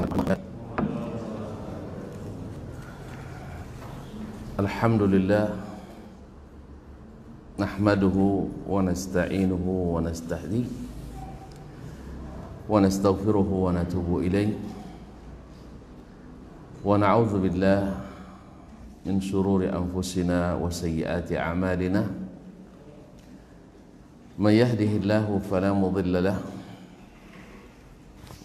الحمد لله نحمده ونستعينه ونستهديه ونستغفره ونتوب إليه ونعوذ بالله من شرور أنفسنا وسيئات أعمالنا من يهده الله فلا مضل له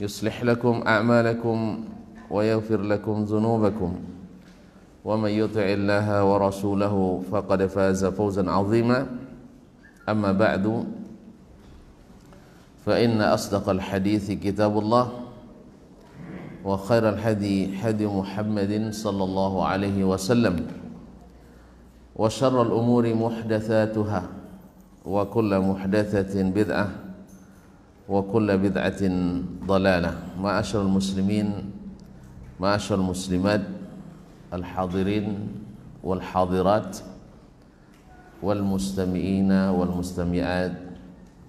يصلح لكم أعمالكم ويغفر لكم ذنوبكم ومن يطع الله ورسوله فقد فاز فوزا عظيما أما بعد فإن أصدق الحديث كتاب الله وخير الحدي هدي محمد صلى الله عليه وسلم وشر الأمور محدثاتها وكل محدثة بدعة وكل بدعة ضلالة معاشر المسلمين معاشر المسلمات الحاضرين والحاضرات والمستمعين والمستمعات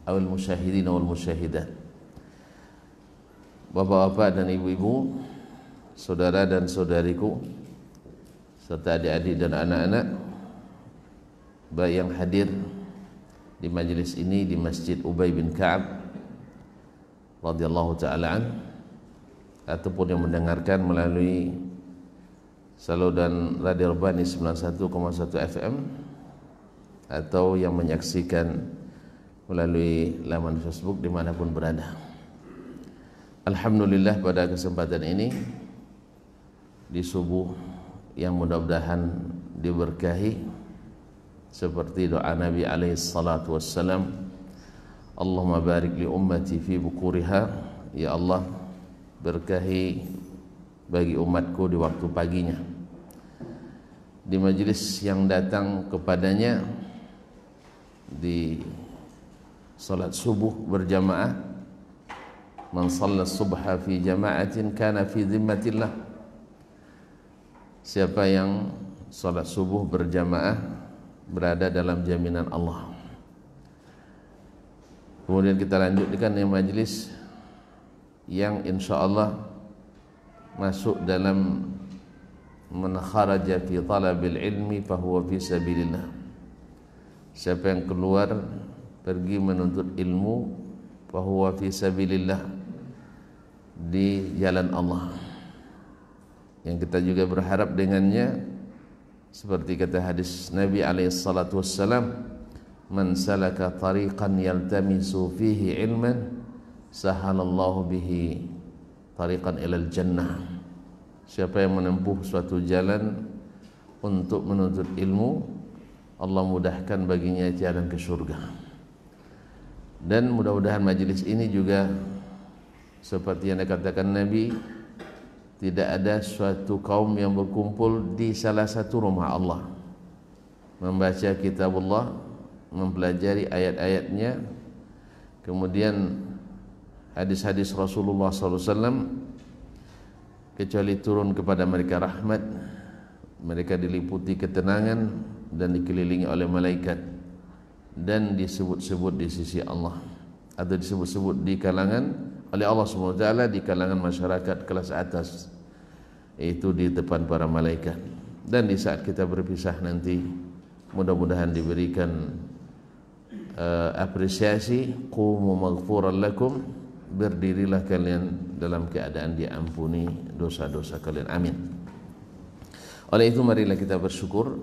أو المشاهدين والمشاهدات Bapak-bapak dan ibu-ibu, saudara dan saudariku, serta adik-adik dan anak-anak, baik yang hadir di majlis ini di Masjid Ubay bin Ka'ab radhiyallahu taala ataupun yang mendengarkan melalui saluran Radio Urbani 91,1 FM atau yang menyaksikan melalui laman Facebook dimanapun berada. Alhamdulillah pada kesempatan ini di subuh yang mudah-mudahan diberkahi seperti doa Nabi alaihi salatu wassalam Allahumma barik li ummati fi bukuriha Ya Allah berkahi bagi umatku di waktu paginya Di majelis yang datang kepadanya Di salat subuh berjamaah Man salat subha fi jama'atin kana fi zimmatillah Siapa yang salat subuh berjamaah berada dalam jaminan Allah Kemudian kita lanjutkan yang majlis yang insya Allah masuk dalam menkharaja fi talabil ilmi fahuwa fi sabilillah. Siapa yang keluar pergi menuntut ilmu fahuwa fi sabilillah di jalan Allah. Yang kita juga berharap dengannya seperti kata hadis Nabi alaihi salatu man salaka tariqan yaltamisu fihi ilman sahalallahu bihi tariqan ilal jannah siapa yang menempuh suatu jalan untuk menuntut ilmu Allah mudahkan baginya jalan ke surga dan mudah-mudahan majelis ini juga seperti yang dikatakan Nabi tidak ada suatu kaum yang berkumpul di salah satu rumah Allah membaca kitab Allah mempelajari ayat-ayatnya kemudian hadis-hadis Rasulullah SAW kecuali turun kepada mereka rahmat mereka diliputi ketenangan dan dikelilingi oleh malaikat dan disebut-sebut di sisi Allah atau disebut-sebut di kalangan oleh Allah SWT di kalangan masyarakat kelas atas yaitu di depan para malaikat dan di saat kita berpisah nanti mudah-mudahan diberikan uh, apresiasi qumu maghfuran lakum berdirilah kalian dalam keadaan diampuni dosa-dosa kalian amin oleh itu marilah kita bersyukur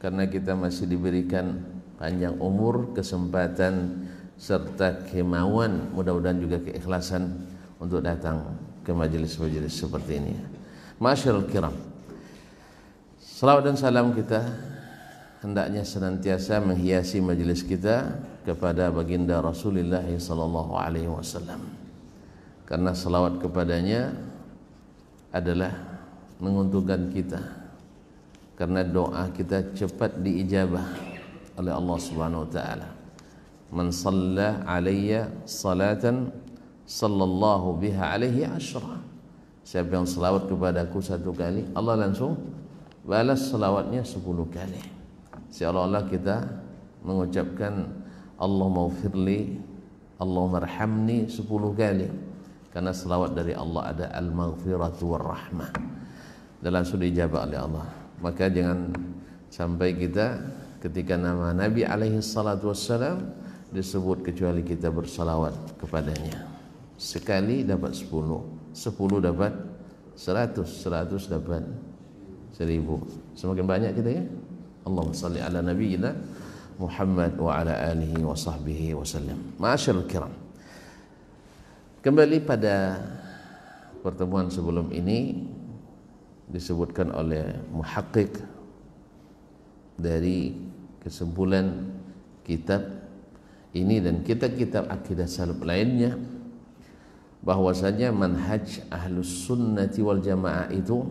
karena kita masih diberikan panjang umur kesempatan serta kemauan mudah-mudahan juga keikhlasan untuk datang ke majelis-majelis seperti ini Masyarul kiram Salawat dan salam kita hendaknya senantiasa menghiasi majelis kita kepada baginda Rasulullah sallallahu alaihi wasallam. Karena selawat kepadanya adalah menguntungkan kita. Karena doa kita cepat diijabah oleh Allah Subhanahu wa taala. Man shalla alayya salatan sallallahu biha alaihi asyra. Siapa yang selawat kepadaku satu kali, Allah langsung balas selawatnya sepuluh kali. Seolah-olah kita mengucapkan Allahumma ufirli Allah merhamni sepuluh kali karena selawat dari Allah ada al-maghfiratu war-rahmah dan langsung dijawab oleh Allah maka jangan sampai kita ketika nama Nabi alaihi salatu wassalam disebut kecuali kita bersalawat kepadanya sekali dapat sepuluh, sepuluh dapat seratus, seratus dapat seribu. semakin banyak kita ya Allahumma salli ala nabiyyina Muhammad wa ala alihi wa sahbihi wa sallam. Ma'asyarul kiram. Kembali pada pertemuan sebelum ini disebutkan oleh muhakkik dari kesimpulan kitab ini dan kitab-kitab akidah salaf lainnya bahwasanya manhaj ahlus sunnati wal jamaah itu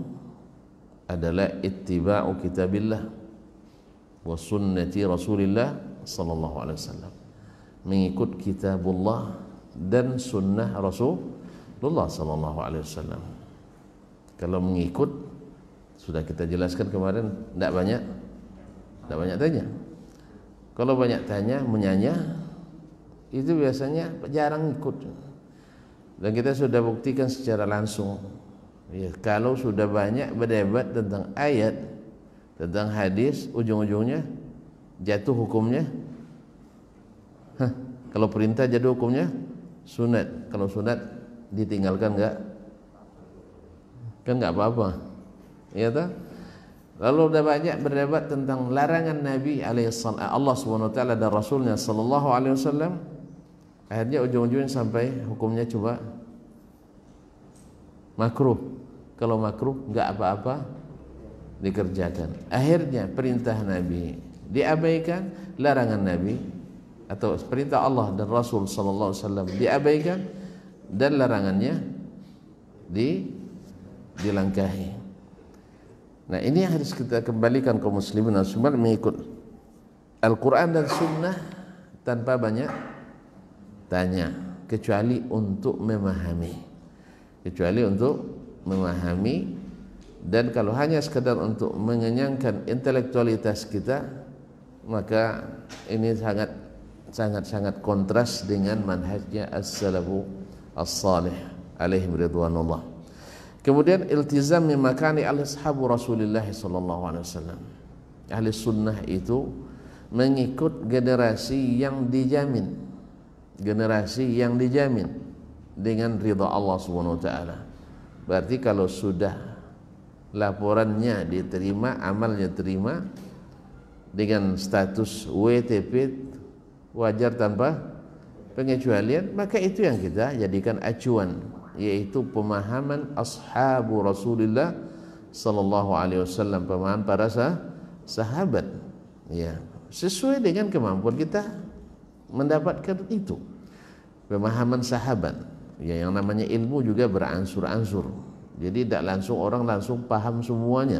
adalah ittiba'u kitabillah wa sunnati Rasulillah sallallahu alaihi wasallam. Mengikut kitabullah dan sunnah Rasulullah sallallahu alaihi wasallam. Kalau mengikut sudah kita jelaskan kemarin tidak banyak tidak banyak tanya. Kalau banyak tanya, menyanya itu biasanya jarang ikut. Dan kita sudah buktikan secara langsung. Ya, kalau sudah banyak berdebat tentang ayat, tentang hadis ujung-ujungnya jatuh hukumnya Hah, kalau perintah jatuh hukumnya sunat kalau sunat ditinggalkan nggak kan nggak apa-apa ya tak lalu udah banyak berdebat tentang larangan Nabi alaihissalam eh, Allah swt dan Rasulnya Shallallahu alaihi wasallam akhirnya ujung-ujungnya sampai hukumnya coba makruh kalau makruh nggak apa-apa dikerjakan. Akhirnya perintah Nabi diabaikan, larangan Nabi atau perintah Allah dan Rasul sallallahu alaihi wasallam diabaikan dan larangannya di dilangkahi. Nah, ini yang harus kita kembalikan kaum ke muslimin dan muslimat mengikut Al-Qur'an dan Sunnah tanpa banyak tanya kecuali untuk memahami. Kecuali untuk memahami dan kalau hanya sekedar untuk mengenyangkan intelektualitas kita maka ini sangat sangat sangat kontras dengan manhajnya as-salafu as-salih alaihim ridwanullah kemudian iltizam memakani al-ashabu Rasulullah sallallahu ahli sunnah itu mengikut generasi yang dijamin generasi yang dijamin dengan ridha Allah Subhanahu wa taala berarti kalau sudah laporannya diterima, amalnya terima dengan status WTP wajar tanpa pengecualian, maka itu yang kita jadikan acuan yaitu pemahaman ashabu Rasulullah sallallahu alaihi wasallam, pemahaman para sah sahabat. Ya, sesuai dengan kemampuan kita mendapatkan itu. Pemahaman sahabat. Ya, yang namanya ilmu juga beransur-ansur. Jadi tidak langsung orang langsung paham semuanya.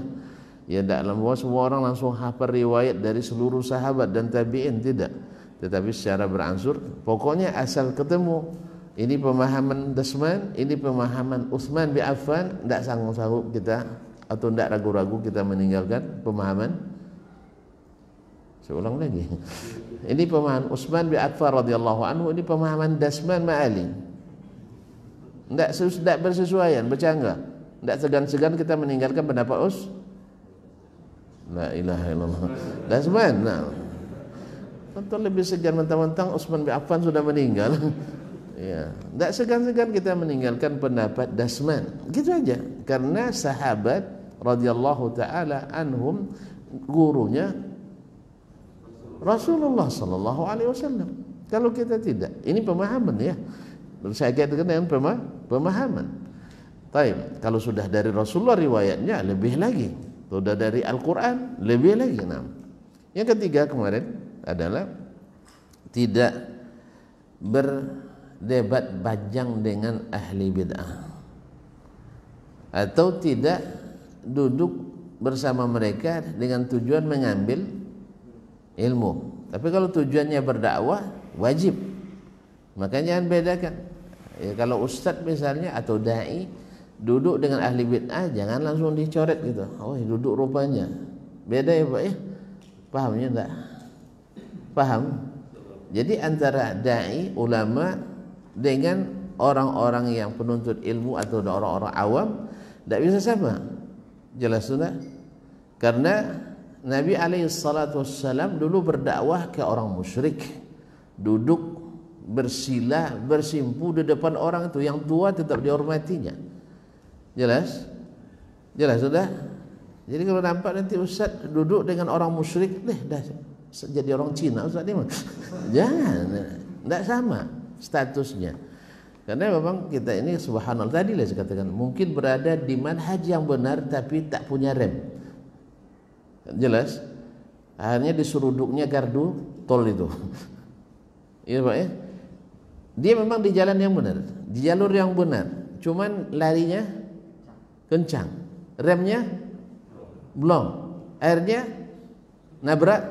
Ya tidak semua semua orang langsung hafal riwayat dari seluruh sahabat dan tabiin tidak. Tetapi secara beransur, pokoknya asal ketemu ini pemahaman Desman, ini pemahaman Utsman bin Affan, tidak sanggup-sanggup kita atau tidak ragu-ragu kita meninggalkan pemahaman saya ulang lagi. Ini pemahaman Utsman bin Affan radhiyallahu anhu, ini pemahaman Dasman Ma'ali. Tidak, tidak bersesuaian, bercanggah. Tidak segan-segan kita meninggalkan pendapat us. La ilaha illallah. That's man. Nah. Tentu lebih segan mentang-mentang usman bin Affan sudah meninggal. ya, tidak segan-segan kita meninggalkan pendapat Dasman. Gitu aja. Karena sahabat radhiyallahu taala anhum gurunya Rasulullah sallallahu alaihi wasallam. Kalau kita tidak, ini pemahaman ya. Dan saya kaitkan dengan pemahaman. Taib. Kalau sudah dari Rasulullah riwayatnya lebih lagi. Sudah dari Al-Quran lebih lagi. Nah. Yang ketiga kemarin adalah tidak berdebat panjang dengan ahli bid'ah atau tidak duduk bersama mereka dengan tujuan mengambil ilmu. Tapi kalau tujuannya berdakwah wajib Makanya jangan bedakan. Ya, kalau ustaz misalnya atau dai duduk dengan ahli bid'ah jangan langsung dicoret gitu. Oh, ya, duduk rupanya. Beda ya, Pak ya? Pahamnya enggak? Paham? Jadi antara dai ulama dengan orang-orang yang penuntut ilmu atau orang-orang awam tak bisa sama. Jelas sudah? Karena Nabi alaihi salatu dulu berdakwah ke orang musyrik. Duduk bersila bersimpu di depan orang itu yang tua tetap dihormatinya. Jelas? Jelas sudah? Jadi kalau nampak nanti Ustaz duduk dengan orang musyrik, deh dah jadi orang Cina Ustaz ini Jangan, tidak sama statusnya. Karena memang kita ini subhanallah tadi lah saya katakan mungkin berada di manhaj yang benar tapi tak punya rem. Jelas? Akhirnya duduknya gardu tol itu. Iya Pak ya? Dia memang di jalan yang benar, di jalur yang benar. Cuman larinya kencang, remnya belum, airnya nabrak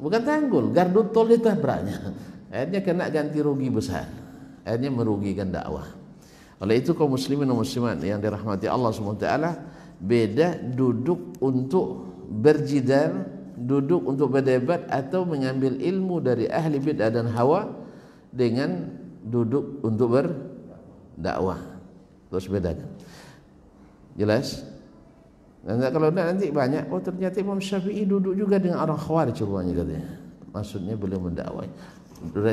bukan tanggul, gardu tol itu nabraknya. Airnya kena ganti rugi besar. airnya merugikan dakwah. Oleh itu kaum muslimin dan muslimat yang dirahmati Allah SWT beda duduk untuk berjidar, duduk untuk berdebat atau mengambil ilmu dari ahli bid'ah dan hawa dengan duduk untuk berdakwah terus beda. jelas dan kalau nanti banyak oh ternyata Imam Syafi'i duduk juga dengan orang khawarij rupanya katanya maksudnya beliau mendakwai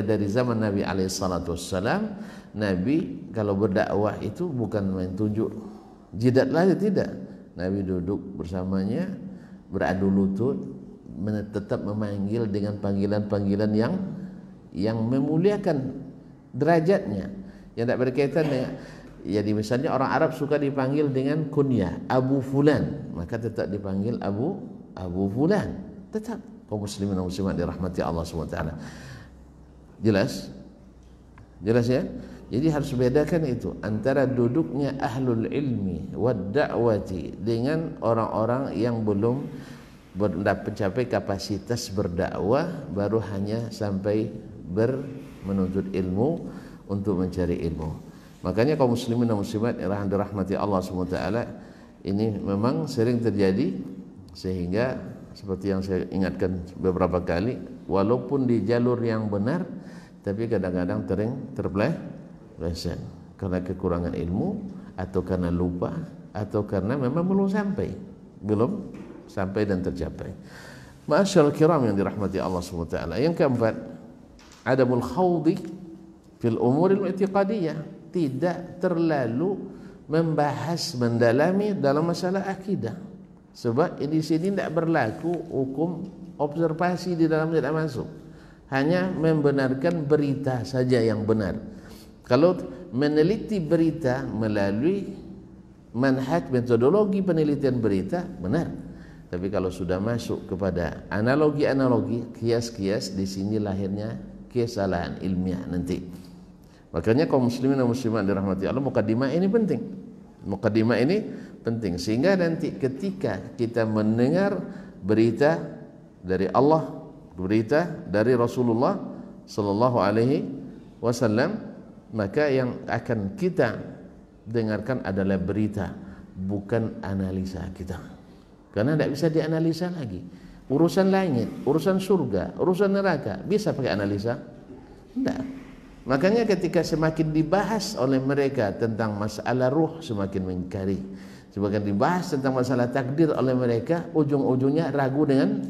dari zaman Nabi Alaihissalam Nabi kalau berdakwah itu bukan main tunjuk jidat saja tidak Nabi duduk bersamanya beradu lutut tetap memanggil dengan panggilan-panggilan yang yang memuliakan derajatnya yang tak berkaitan dengan jadi misalnya orang Arab suka dipanggil dengan kunyah Abu Fulan maka tetap dipanggil Abu Abu Fulan tetap kaum muslimin dan muslimat dirahmati Allah SWT jelas jelas ya jadi harus bedakan itu antara duduknya ahlul ilmi wa da'wati dengan orang-orang yang belum mencapai kapasitas berdakwah baru hanya sampai ber menuntut ilmu untuk mencari ilmu. Makanya kaum muslimin dan muslimat yang dirahmati Allah SWT ini memang sering terjadi sehingga seperti yang saya ingatkan beberapa kali walaupun di jalur yang benar tapi kadang-kadang tering terbelah, terpeleset karena kekurangan ilmu atau karena lupa atau karena memang belum sampai belum sampai dan tercapai. Masyaallah kiram yang dirahmati Allah SWT Yang keempat adamul khawdi fil umur ilmu i'tiqadiyah tidak terlalu membahas mendalami dalam masalah akidah sebab di sini tidak berlaku hukum observasi di dalam tidak masuk hanya membenarkan berita saja yang benar kalau meneliti berita melalui manhaj metodologi penelitian berita benar tapi kalau sudah masuk kepada analogi-analogi kias-kias di sini lahirnya kesalahan ilmiah nanti. Makanya kaum muslimin dan muslimat dirahmati Allah, mukadimah ini penting. Mukadimah ini penting sehingga nanti ketika kita mendengar berita dari Allah, berita dari Rasulullah sallallahu alaihi wasallam, maka yang akan kita dengarkan adalah berita, bukan analisa kita. Karena tidak bisa dianalisa lagi urusan langit, urusan surga, urusan neraka, bisa pakai analisa? Tidak. Makanya ketika semakin dibahas oleh mereka tentang masalah ruh semakin mengkari. Semakin dibahas tentang masalah takdir oleh mereka, ujung-ujungnya ragu dengan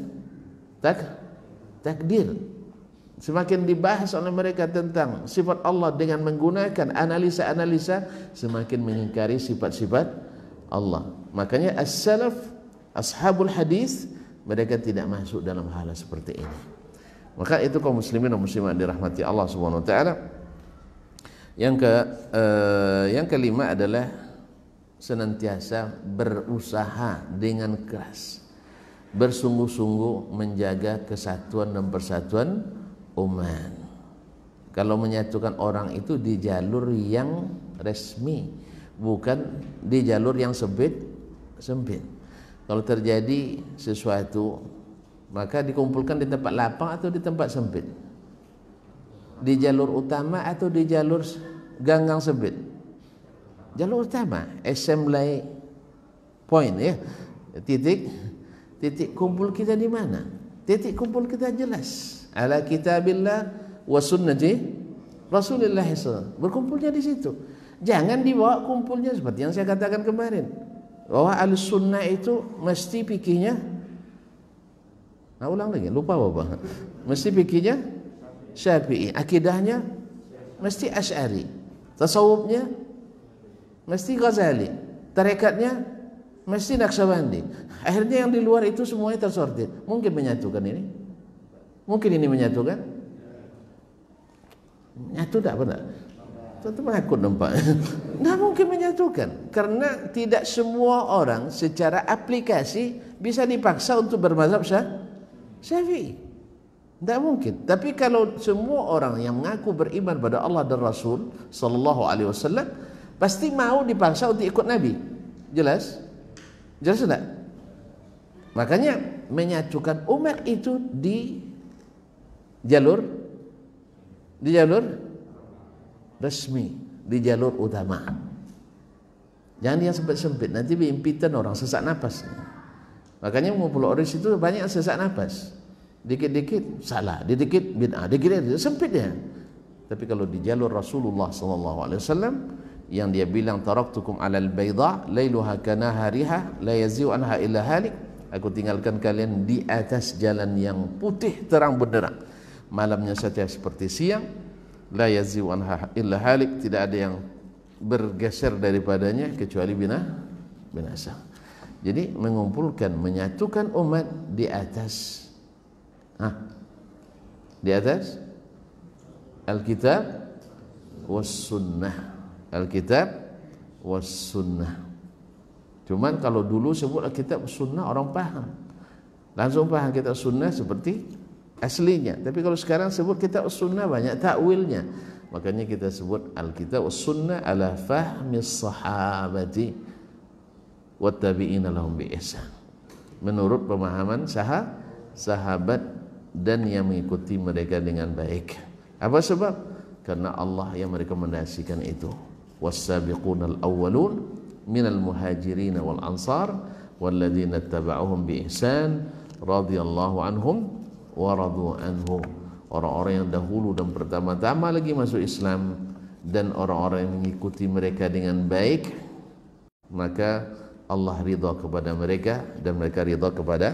tak takdir. Semakin dibahas oleh mereka tentang sifat Allah dengan menggunakan analisa-analisa, semakin mengingkari sifat-sifat Allah. Makanya as-salaf, ashabul hadis, mereka tidak masuk dalam hal seperti ini maka itu kaum muslimin dan muslimat dirahmati Allah Subhanahu wa taala yang ke eh, yang kelima adalah senantiasa berusaha dengan keras bersungguh-sungguh menjaga kesatuan dan persatuan umat kalau menyatukan orang itu di jalur yang resmi bukan di jalur yang sempit sempit kalau terjadi sesuatu maka dikumpulkan di tempat lapang atau di tempat sempit. Di jalur utama atau di jalur ganggang sempit. Jalur utama, assembly point ya. Titik titik kumpul kita di mana? Titik kumpul kita jelas. Ala kitabillah wa sunnati Rasulullah SAW. Berkumpulnya di situ. Jangan dibawa kumpulnya seperti yang saya katakan kemarin Bahawa al sunnah itu mesti pikirnya nak ulang lagi lupa apa mesti pikirnya syafi'i akidahnya mesti asy'ari tasawufnya mesti ghazali tarekatnya mesti naqsabandi akhirnya yang di luar itu semuanya tersortir mungkin menyatukan ini mungkin ini menyatukan menyatu tak benar tentu aku nampak Nah mungkin menyatukan karena tidak semua orang secara aplikasi bisa dipaksa untuk bermazhab syah syafi'i tidak mungkin tapi kalau semua orang yang mengaku beriman pada Allah dan Rasul Sallallahu Alaihi Wasallam pasti mau dipaksa untuk ikut Nabi jelas jelas tidak makanya menyatukan umat itu di jalur di jalur resmi di jalur utama. Jangan yang sempit-sempit, nanti berimpitan orang sesak nafas. Makanya mengumpul oris itu banyak sesak nafas. Dikit-dikit salah, dikit-dikit bid'ah, dikit-dikit sempit dia. Tapi kalau di jalur Rasulullah SAW, yang dia bilang tarak ala al bayda leiluha kana hariha la yaziu anha illa halik aku tinggalkan kalian di atas jalan yang putih terang benderang malamnya setiap seperti siang la yaziu anha illa halik tidak ada yang bergeser daripadanya kecuali bina binasa jadi mengumpulkan menyatukan umat di atas ah, di atas Alkitab was sunnah Alkitab was sunnah cuman kalau dulu sebut Alkitab sunnah orang paham langsung paham kita sunnah seperti aslinya. Tapi kalau sekarang sebut kita sunnah banyak takwilnya. Makanya kita sebut Alkitab sunnah ala fahmi sahabati wa tabi'ina lahum bi ihsan. Menurut pemahaman sah sahabat dan yang mengikuti mereka dengan baik. Apa sebab? Karena Allah yang merekomendasikan itu. wasabiqun Wasabiqunal awwalun al muhajirin wal ansar walladzina tabauhum bi ihsan radhiyallahu anhum waradu anhu orang-orang yang dahulu dan pertama-tama lagi masuk Islam dan orang-orang yang mengikuti mereka dengan baik maka Allah ridha kepada mereka dan mereka ridha kepada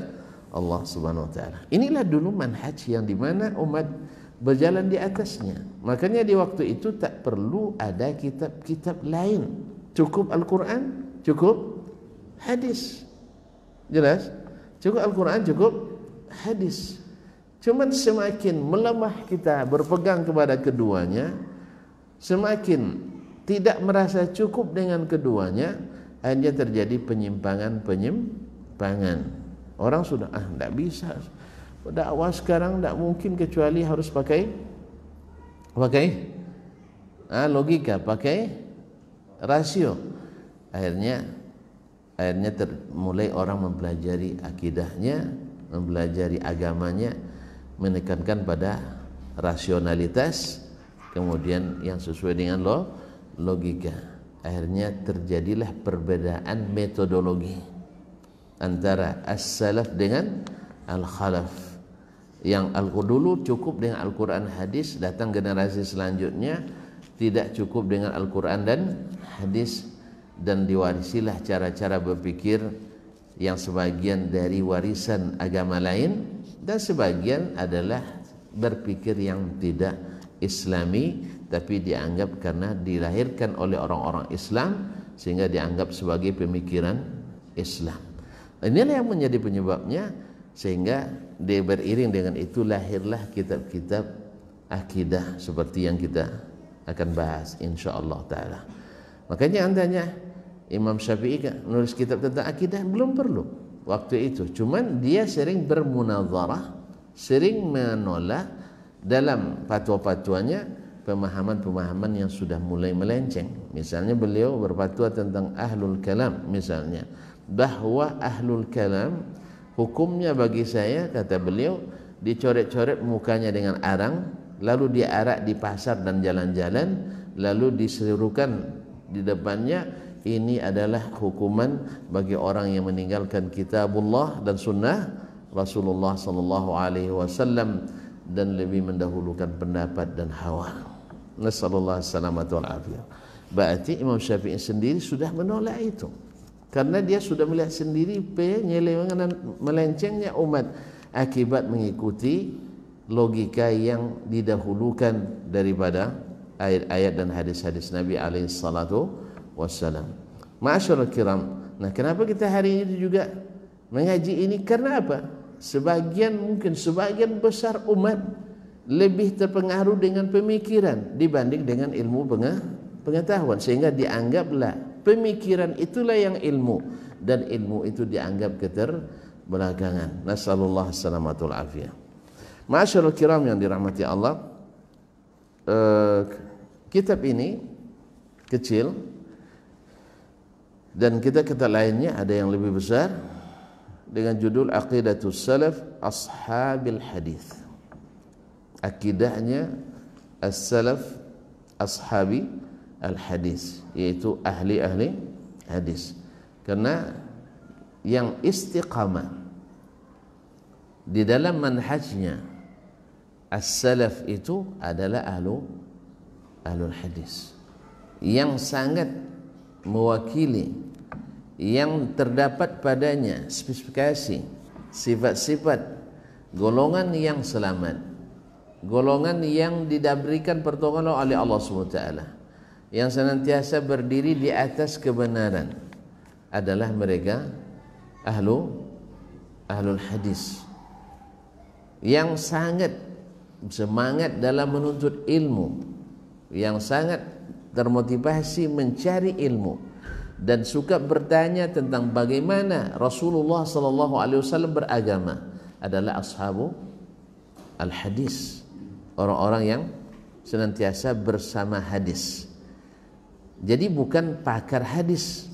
Allah Subhanahu wa taala. Inilah dulu manhaj yang dimana umat berjalan di atasnya. Makanya di waktu itu tak perlu ada kitab-kitab lain. Cukup Al-Qur'an, cukup hadis. Jelas? Cukup Al-Qur'an, cukup hadis. Cuman semakin melemah kita berpegang kepada keduanya, semakin tidak merasa cukup dengan keduanya, hanya terjadi penyimpangan-penyimpangan. Orang sudah ah tidak bisa dakwah sekarang tidak mungkin kecuali harus pakai pakai ah, logika, pakai rasio. Akhirnya akhirnya mulai orang mempelajari akidahnya, mempelajari agamanya, menekankan pada rasionalitas kemudian yang sesuai dengan lo logika akhirnya terjadilah perbedaan metodologi antara as-salaf dengan al-khalaf yang al dulu cukup dengan Al-Quran hadis datang generasi selanjutnya tidak cukup dengan Al-Quran dan hadis dan diwarisilah cara-cara berpikir yang sebagian dari warisan agama lain dan sebagian adalah berpikir yang tidak islami tapi dianggap karena dilahirkan oleh orang-orang Islam sehingga dianggap sebagai pemikiran Islam. Inilah yang menjadi penyebabnya sehingga dia beriring dengan itu lahirlah kitab-kitab akidah seperti yang kita akan bahas insya Allah taala. Makanya anda Imam Syafi'i menulis kitab tentang akidah belum perlu waktu itu. Cuman dia sering bermunazarah, sering menolak dalam fatwa-fatwanya pemahaman-pemahaman yang sudah mulai melenceng. Misalnya beliau berfatwa tentang ahlul kalam misalnya. Bahwa ahlul kalam hukumnya bagi saya kata beliau dicoret-coret mukanya dengan arang lalu diarak di pasar dan jalan-jalan lalu diserukan di depannya ini adalah hukuman bagi orang yang meninggalkan kitabullah dan sunnah Rasulullah sallallahu alaihi wasallam dan lebih mendahulukan pendapat dan hawa. Nasallallahu salamat wal afiat. Berarti Imam Syafi'i sendiri sudah menolak itu. Karena dia sudah melihat sendiri penyelewengan dan melencengnya umat akibat mengikuti logika yang didahulukan daripada ayat-ayat dan hadis-hadis Nabi alaihi salatu wasallam. Wassalam, Ma'asyur kiram. Nah, kenapa kita hari ini juga mengaji ini? Karena apa? Sebagian mungkin sebagian besar umat lebih terpengaruh dengan pemikiran dibanding dengan ilmu pengetahuan sehingga dianggaplah pemikiran itulah yang ilmu dan ilmu itu dianggap keter keterbelakangan. Nasallallahu salamatul afiyah. Masyarul kiram yang dirahmati Allah eh, Kitab ini Kecil dan kita kata lainnya ada yang lebih besar dengan judul Aqidatus Salaf Ashabil Hadis. Akidahnya As-Salaf Ashabi Al-Hadis yaitu ahli-ahli hadis. Karena yang istiqamah di dalam manhajnya as-salaf itu adalah ahlu ahlul hadis yang sangat mewakili yang terdapat padanya spesifikasi sifat-sifat golongan yang selamat golongan yang didabrikan pertolongan oleh Allah SWT yang senantiasa berdiri di atas kebenaran adalah mereka ahlu ahlul hadis yang sangat semangat dalam menuntut ilmu yang sangat termotivasi mencari ilmu dan suka bertanya tentang bagaimana Rasulullah sallallahu alaihi wasallam beragama adalah ashabu al-hadis, orang-orang yang senantiasa bersama hadis. Jadi bukan pakar hadis.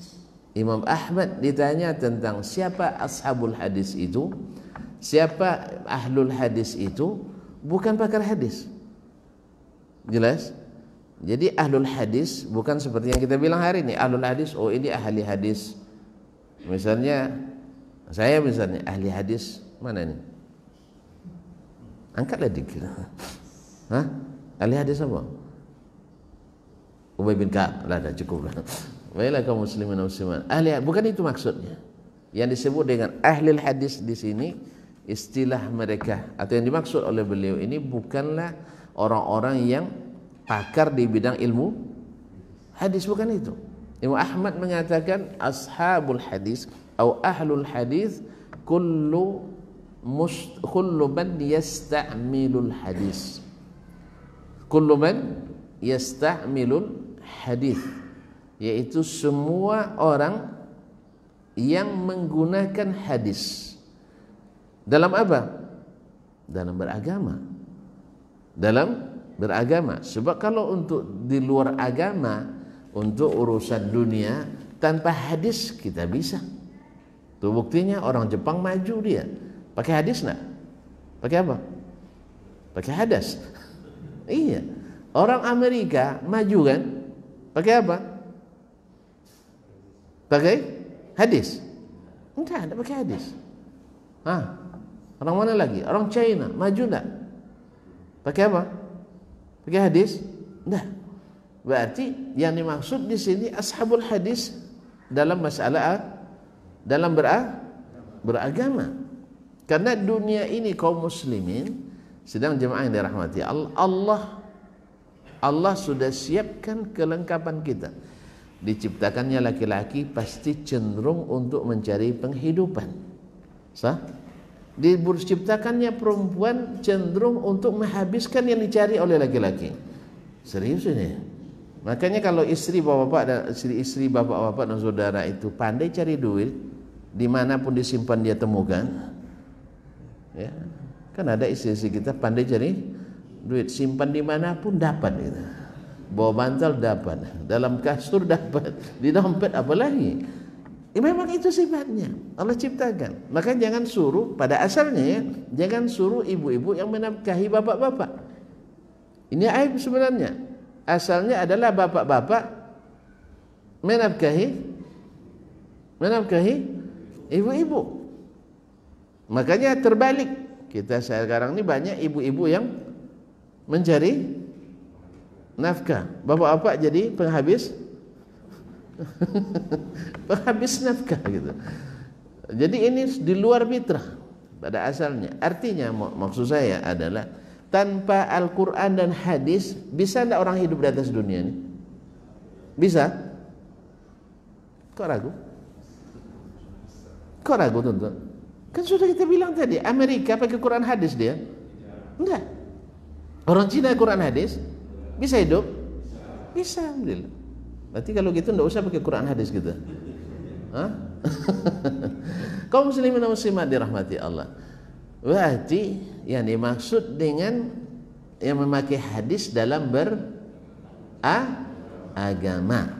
Imam Ahmad ditanya tentang siapa ashabul hadis itu, siapa ahlul hadis itu, bukan pakar hadis. Jelas? Jadi ahlul hadis bukan seperti yang kita bilang hari ini. Ahlul hadis, oh ini ahli hadis. Misalnya saya misalnya ahli hadis mana ini? Angkatlah dikir Hah? Ahli hadis apa? Ubay bin Ka'ab lah dah cukup lah. Baiklah kaum muslimin muslimat. Ahli bukan itu maksudnya. Yang disebut dengan ahli hadis di sini istilah mereka atau yang dimaksud oleh beliau ini bukanlah orang-orang yang pakar di bidang ilmu hadis bukan itu Imam Ahmad mengatakan ashabul hadis atau ahlul hadis kullu must kullu man yasta'milul hadis kullu man yasta'milul hadis yaitu semua orang yang menggunakan hadis dalam apa dalam beragama dalam beragama. Sebab kalau untuk di luar agama, untuk urusan dunia, tanpa hadis kita bisa. Tuh buktinya orang Jepang maju dia. Pakai hadis nak Pakai apa? Pakai hadas. iya. Orang Amerika maju kan? Pakai apa? Pakai hadis. Enggak, ada pakai hadis. Ah, orang mana lagi? Orang China maju enggak? Pakai apa? Pakai hadis? Nah. Berarti yang dimaksud di sini ashabul hadis dalam masalah dalam beragama. Karena dunia ini kaum muslimin sedang jemaah yang dirahmati Allah. Allah Allah sudah siapkan kelengkapan kita. Diciptakannya laki-laki pasti cenderung untuk mencari penghidupan. Sah? diciptakannya perempuan cenderung untuk menghabiskan yang dicari oleh laki-laki. Serius ini. Makanya kalau istri bapak-bapak dan istri-istri bapak-bapak dan saudara itu pandai cari duit dimanapun disimpan dia temukan. Ya. Kan ada istri-istri kita pandai cari duit simpan dimanapun dapat gitu. Bawa bantal dapat, dalam kasur dapat, di dompet lagi? Ya memang itu sifatnya. Allah ciptakan. Maka jangan suruh pada asalnya ya, jangan suruh ibu-ibu yang menafkahi bapak-bapak. Ini aib sebenarnya. Asalnya adalah bapak-bapak menafkahi menafkahi ibu-ibu. Makanya terbalik. Kita sekarang ini banyak ibu-ibu yang mencari nafkah. Bapak-bapak jadi penghabis Penghabis nafkah gitu. Jadi ini di luar fitrah pada asalnya. Artinya mak maksud saya adalah tanpa Al-Qur'an dan hadis bisa enggak orang hidup di atas dunia ini? Bisa? Kok ragu? Kok ragu tentu? Kan sudah kita bilang tadi, Amerika pakai Quran hadis dia? Enggak. Orang Cina Quran hadis? Bisa hidup? Bisa, alhamdulillah. Berarti kalau gitu ndak usah pakai Quran hadis gitu, Hah? Kaum muslimin dan muslimat dirahmati Allah. Berarti yang dimaksud dengan yang memakai hadis dalam ber agama.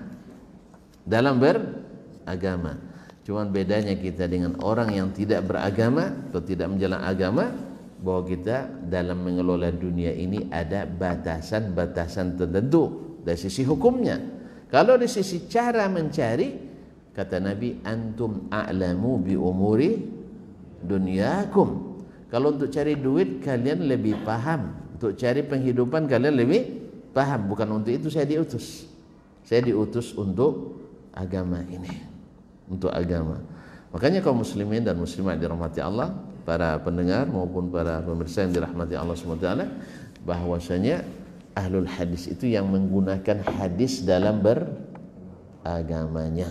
Dalam beragama. Cuman bedanya kita dengan orang yang tidak beragama atau tidak menjalankan agama bahwa kita dalam mengelola dunia ini ada batasan-batasan tertentu dari sisi hukumnya kalau di sisi cara mencari, kata Nabi, antum a'lamu bi umuri dunyakum. Kalau untuk cari duit kalian lebih paham, untuk cari penghidupan kalian lebih paham. Bukan untuk itu saya diutus. Saya diutus untuk agama ini, untuk agama. Makanya kaum muslimin dan muslimat dirahmati Allah, para pendengar maupun para pemirsa yang dirahmati Allah SWT, bahwasanya ahlul hadis itu yang menggunakan hadis dalam beragamanya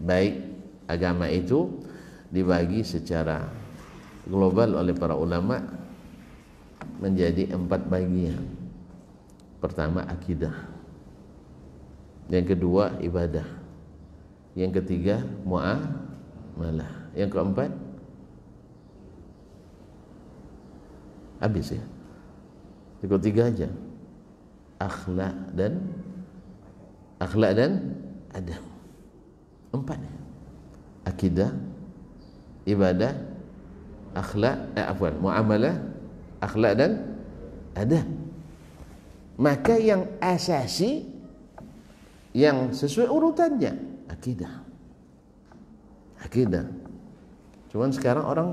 baik agama itu dibagi secara global oleh para ulama menjadi empat bagian pertama akidah yang kedua ibadah yang ketiga muamalah yang keempat habis ya Ikut tiga aja akhlak dan akhlak dan adab empat ya. akidah ibadah akhlak eh, afwan muamalah akhlak dan adab maka yang asasi yang sesuai urutannya akidah akidah cuman sekarang orang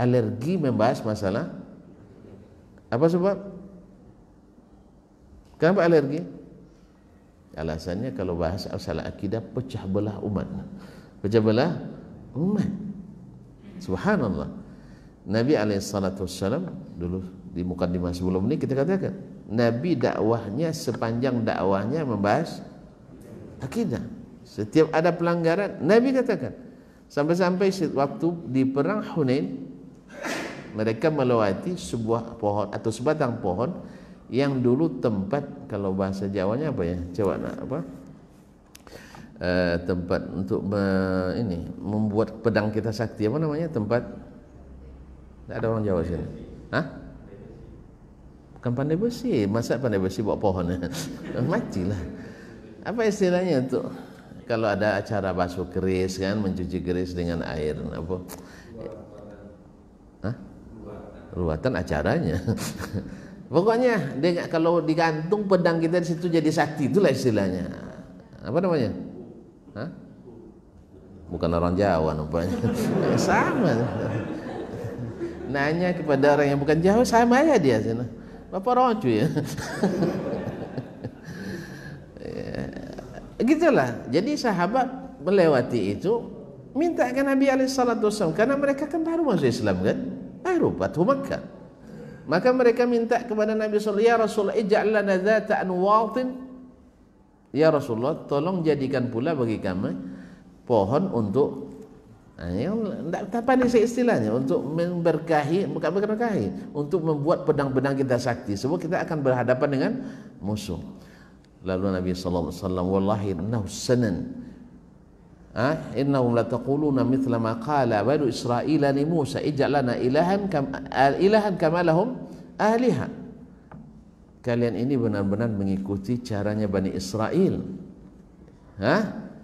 alergi membahas masalah apa sebab Kenapa alergi? Alasannya kalau bahas asal akidah pecah belah umat. Pecah belah umat. Subhanallah. Nabi alaihi salatu wasallam dulu di mukadimah sebelum ini kita katakan Nabi dakwahnya sepanjang dakwahnya membahas akidah. Setiap ada pelanggaran Nabi katakan sampai-sampai waktu di perang Hunain mereka melewati sebuah pohon atau sebatang pohon yang dulu tempat kalau bahasa Jawanya apa ya coba nak apa e, tempat untuk me, ini membuat pedang kita sakti apa namanya tempat tidak ada orang Jawa sini Hah? bukan pandai besi masa pandai besi buat pohon macilah apa istilahnya untuk kalau ada acara basuh keris kan mencuci keris dengan air apa Hah? ruatan acaranya Pokoknya dia, kalau digantung pedang kita di situ jadi sakti itulah istilahnya. Apa namanya? Hah? Bukan orang Jawa namanya. sama. Nanya kepada orang yang bukan Jawa sama aja dia sana. Bapak orang roncu ya. Gitulah. Jadi sahabat melewati itu minta kepada Nabi alaihi salatu wasallam karena mereka kan baru masuk Islam kan? Baru fatuh Makkah. Maka mereka minta kepada Nabi Sallallahu Alaihi Wasallam, Ya Rasulullah Ija'lana zata anwatin Ya Rasulullah Tolong jadikan pula bagi kami Pohon untuk Tidak nah, apa nih istilahnya Untuk memberkahi Bukan memberkahi Untuk membuat pedang-pedang kita sakti Sebab kita akan berhadapan dengan musuh Lalu Nabi Sallallahu SAW Wallahi nahusanan no innahum taquluna mithla ma qala banu israila li Musa ij'al lana ilahan kam ilahan kama lahum ahliha kalian ini benar-benar mengikuti caranya Bani Israel Hah?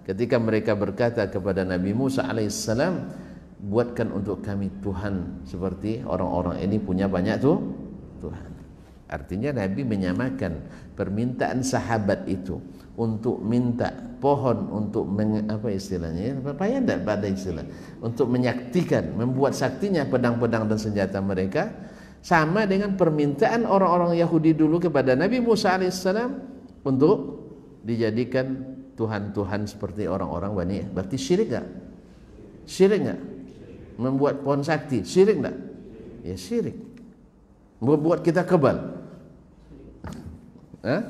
ketika mereka berkata kepada Nabi Musa alaihissalam buatkan untuk kami Tuhan seperti orang-orang ini punya banyak tuh Tuhan artinya Nabi menyamakan permintaan sahabat itu untuk minta pohon untuk meng, apa istilahnya ya? apa tidak pada istilah untuk menyaktikan membuat saktinya pedang-pedang dan senjata mereka sama dengan permintaan orang-orang Yahudi dulu kepada Nabi Musa alaihissalam untuk dijadikan Tuhan-Tuhan seperti orang-orang Bani berarti syirik gak? syirik gak? membuat pohon sakti syirik gak? ya syirik membuat kita kebal Hah?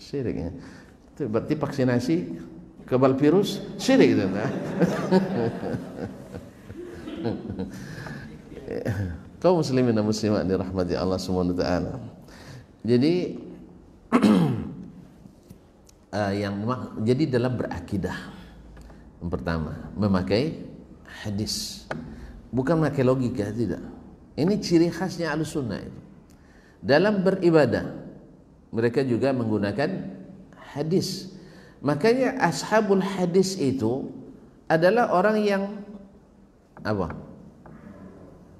syirik ya itu berarti vaksinasi kebal virus syirik itu. Nah. Kau muslimin dan muslimat dirahmati Allah Subhanahu Jadi uh, yang jadi dalam berakidah yang pertama memakai hadis bukan memakai logika ya, tidak ini ciri khasnya al sunnah itu dalam beribadah mereka juga menggunakan hadis. Makanya ashabul hadis itu adalah orang yang apa?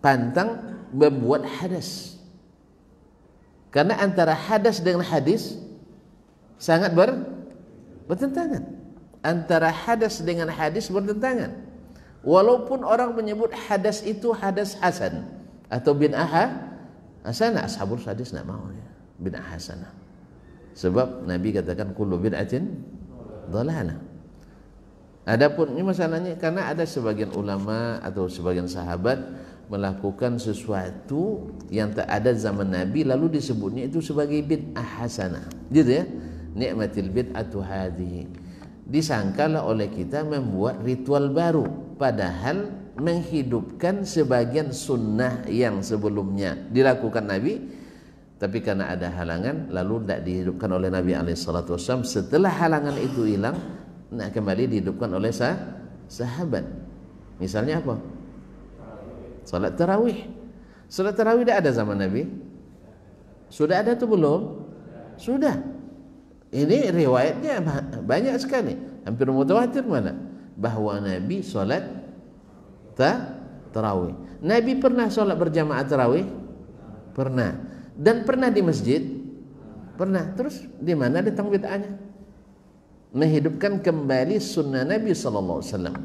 Pantang membuat hadis. Karena antara hadis dengan hadis sangat ber bertentangan. Antara hadis dengan hadis bertentangan. Walaupun orang menyebut hadas itu hadas hasan atau bin aha Hasan ashabul hadis tidak mau ya bin hasanah Sebab Nabi katakan kullu bid'atin dhalalah. Adapun ini masalahnya karena ada sebagian ulama atau sebagian sahabat melakukan sesuatu yang tak ada zaman Nabi lalu disebutnya itu sebagai bid'ah hasanah. Gitu ya. Nikmatil bid'atu hadhihi. Disangkalah oleh kita membuat ritual baru padahal menghidupkan sebagian sunnah yang sebelumnya dilakukan Nabi Tapi karena ada halangan Lalu tidak dihidupkan oleh Nabi SAW Setelah halangan itu hilang nak Kembali dihidupkan oleh sah sahabat Misalnya apa? Salat terawih. Salat terawih tidak ada zaman Nabi Sudah ada atau belum? Sudah Ini riwayatnya banyak sekali Hampir mutawatir mana? Bahawa Nabi salat terawih. Nabi pernah salat berjamaah terawih. Pernah Dan pernah di masjid? Pernah. Terus di mana datang bid'ahnya? Menghidupkan kembali sunnah Nabi sallallahu alaihi wasallam.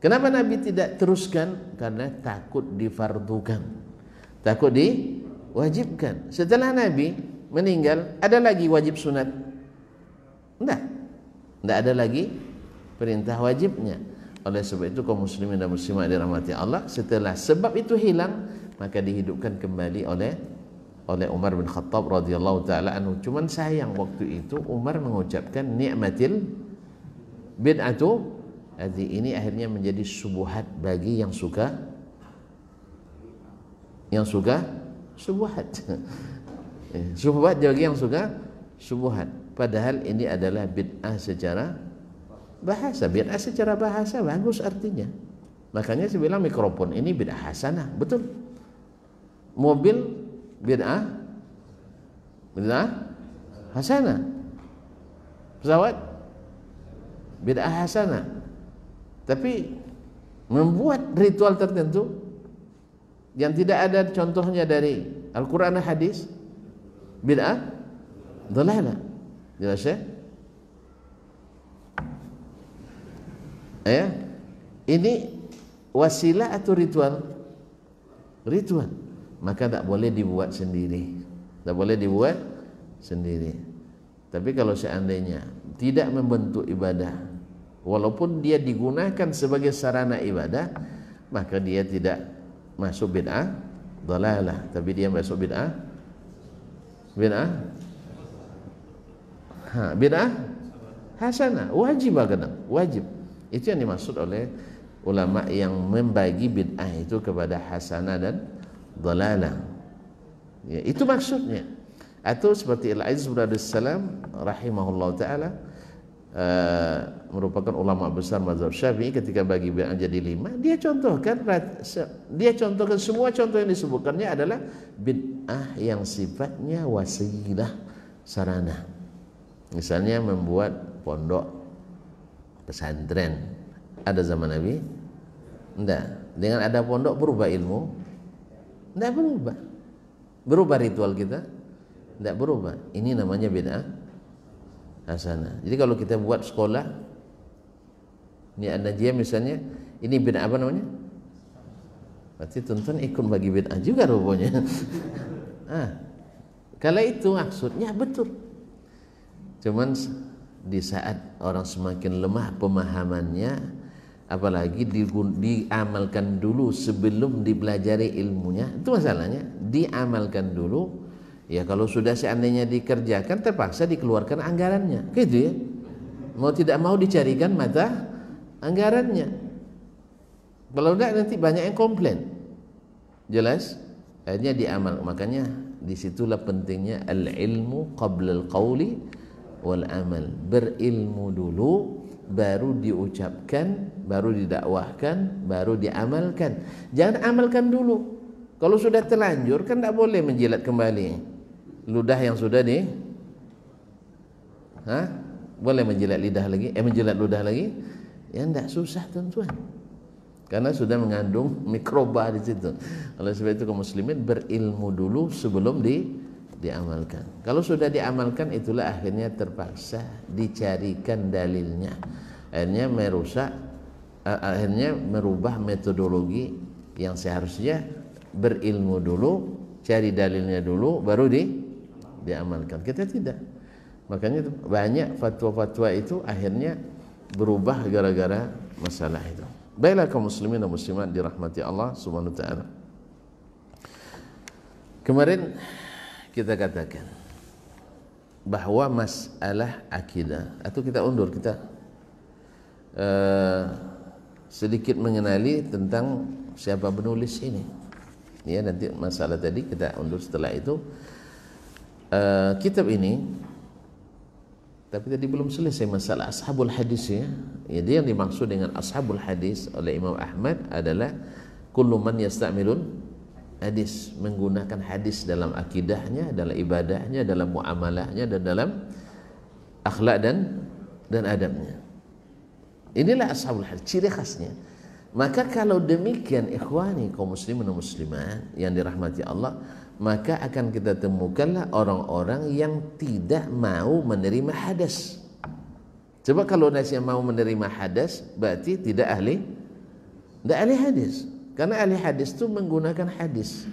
Kenapa Nabi tidak teruskan? Karena takut difardukan. Takut diwajibkan. Setelah Nabi meninggal, ada lagi wajib sunat? Enggak. Enggak ada lagi perintah wajibnya. Oleh sebab itu kaum muslimin dan muslimah dirahmati Allah, setelah sebab itu hilang, maka dihidupkan kembali oleh oleh Umar bin Khattab radhiyallahu taala anhu. Cuman sayang waktu itu Umar mengucapkan nikmatil bid'atu Jadi ini akhirnya menjadi subuhat bagi yang suka yang suka subuhat. subuhat bagi yang suka subuhat. Padahal ini adalah bid'ah secara bahasa. Bid'ah secara bahasa bagus artinya. Makanya saya bilang mikrofon ini bid'ah hasanah, betul. Mobil bid'ah bid'ah hasanah pesawat bid'ah hasanah tapi membuat ritual tertentu yang tidak ada contohnya dari Al-Quran dan Hadis bid'ah dolalah jelas ya ya ini wasilah atau ritual ritual maka tak boleh dibuat sendiri tak boleh dibuat sendiri tapi kalau seandainya tidak membentuk ibadah walaupun dia digunakan sebagai sarana ibadah maka dia tidak masuk bid'ah dalalah tapi dia masuk bid'ah bid'ah ha bid'ah hasanah wajib bagaimana? wajib itu yang dimaksud oleh ulama yang membagi bid'ah itu kepada hasanah dan dhalalah ya, itu maksudnya atau seperti Al-Aziz bin Abdul Salam rahimahullah ta'ala uh, merupakan ulama besar mazhab Syafi'i ketika bagi bid'ah jadi lima dia contohkan dia contohkan semua contoh yang disebutkannya adalah bid'ah yang sifatnya wasilah sarana misalnya membuat pondok pesantren ada zaman Nabi enggak dengan ada pondok berubah ilmu tidak berubah. Berubah ritual kita? Tidak berubah. Ini namanya beda asana. Jadi kalau kita buat sekolah, ini ada dia misalnya, ini beda apa namanya? Berarti tuntun ikut bagi beda juga rupanya. ah, kalau itu maksudnya betul. Cuman di saat orang semakin lemah pemahamannya, apalagi diamalkan dulu sebelum dipelajari ilmunya itu masalahnya diamalkan dulu ya kalau sudah seandainya dikerjakan terpaksa dikeluarkan anggarannya gitu ya mau tidak mau dicarikan mata anggarannya kalau tidak nanti banyak yang komplain jelas akhirnya diamal makanya disitulah pentingnya al ilmu qabla al qawli wal amal berilmu dulu baru diucapkan, baru didakwahkan, baru diamalkan. Jangan amalkan dulu. Kalau sudah terlanjur kan tidak boleh menjilat kembali. Ludah yang sudah di Hah? Boleh menjilat lidah lagi? Eh menjilat ludah lagi? Ya tidak susah tuan-tuan. Karena sudah mengandung mikroba di situ. Oleh sebab itu kaum muslimin berilmu dulu sebelum di diamalkan. Kalau sudah diamalkan itulah akhirnya terpaksa dicarikan dalilnya. Akhirnya merusak eh, akhirnya merubah metodologi yang seharusnya berilmu dulu, cari dalilnya dulu baru di diamalkan. Kita tidak. Makanya banyak fatwa-fatwa itu akhirnya berubah gara-gara masalah itu. Baiklah kaum muslimin dan muslimat dirahmati Allah Subhanahu wa taala. Kemarin kita katakan bahwa masalah akidah atau kita undur kita uh, sedikit mengenali tentang siapa penulis ini ya nanti masalah tadi kita undur setelah itu uh, kitab ini tapi tadi belum selesai masalah ashabul hadis ya jadi ya, yang dimaksud dengan ashabul hadis oleh Imam Ahmad adalah kullu man yastamilun hadis menggunakan hadis dalam akidahnya dalam ibadahnya dalam muamalahnya dan dalam akhlak dan dan adabnya inilah ashabul hadis ciri khasnya maka kalau demikian ikhwani kaum muslimin dan muslimat yang dirahmati Allah maka akan kita temukanlah orang-orang yang tidak mau menerima hadas coba kalau nasi yang mau menerima hadas berarti tidak ahli tidak ahli hadis karena ahli hadis itu menggunakan hadis.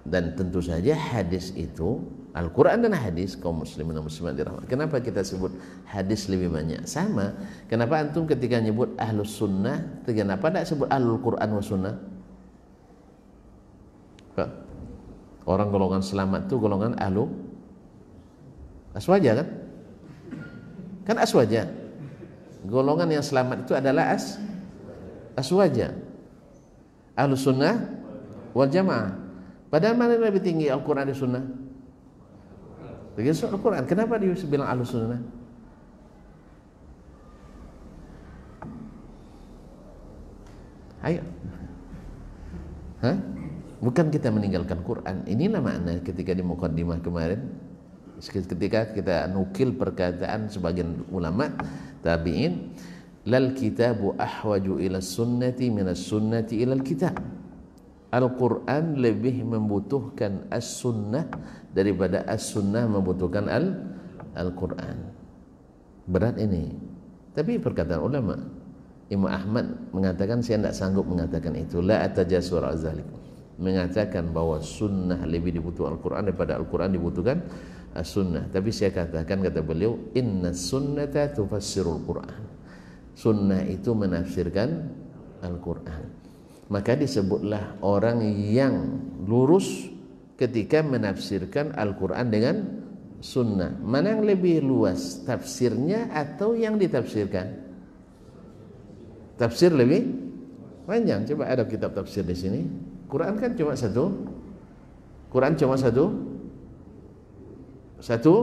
Dan tentu saja hadis itu Al-Quran dan hadis kaum muslimin dan muslimat dirahmati. Kenapa kita sebut hadis lebih banyak? Sama. Kenapa antum ketika nyebut ahlus sunnah, kenapa tidak sebut ahlul Quran wa sunnah? orang golongan selamat itu golongan ahlu aswaja kan? Kan aswaja. Golongan yang selamat itu adalah as aswaja ahlu sunnah wal jamaah padahal mana yang lebih tinggi Al-Quran dan sunnah Al-Quran kenapa dia bilang ahlu sunnah ayo Hah? bukan kita meninggalkan Quran inilah makna ketika di mukaddimah kemarin ketika kita nukil perkataan sebagian ulama tabiin lal kitabu ahwaju ila sunnati minas sunnati ila kitab Al-Quran lebih membutuhkan as-sunnah daripada as-sunnah membutuhkan al Al-Quran berat ini tapi perkataan ulama Imam Ahmad mengatakan saya tidak sanggup mengatakan itu la atajasur azalik mengatakan bahwa sunnah lebih dibutuhkan Al-Quran daripada Al-Quran dibutuhkan as-sunnah tapi saya katakan kata beliau inna sunnata tufassirul Quran sunnah itu menafsirkan Al-Quran maka disebutlah orang yang lurus ketika menafsirkan Al-Quran dengan sunnah mana yang lebih luas tafsirnya atau yang ditafsirkan tafsir lebih panjang coba ada kitab tafsir di sini Quran kan cuma satu Quran cuma satu satu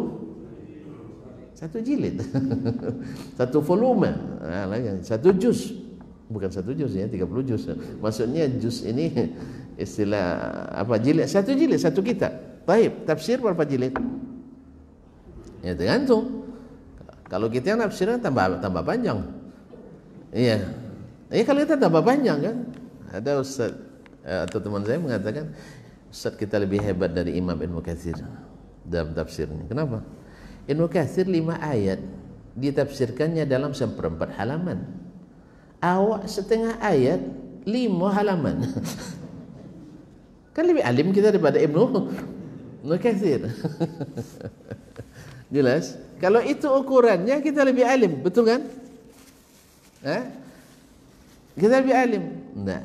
satu jilid. satu volume. Ah, satu jus Bukan satu jus ya, 30 jus Maksudnya jus ini istilah apa jilid? Satu jilid, satu kitab. Baik, tafsir berapa jilid? Ya tergantung. Kalau kita nafsirnya kan tambah tambah panjang. Iya. ini iya, kalau kita tambah panjang kan. Ada ustaz eh, atau teman saya mengatakan Ustaz kita lebih hebat dari Imam ibnu Katsir dalam tafsirnya. Kenapa? Ibnu Katsir lima ayat ditafsirkannya dalam seperempat halaman. Awak setengah ayat lima halaman. kan lebih alim kita daripada Ibnu Ibnu Katsir. Jelas? Kalau itu ukurannya kita lebih alim, betul kan? Eh? Kita lebih alim. Nah,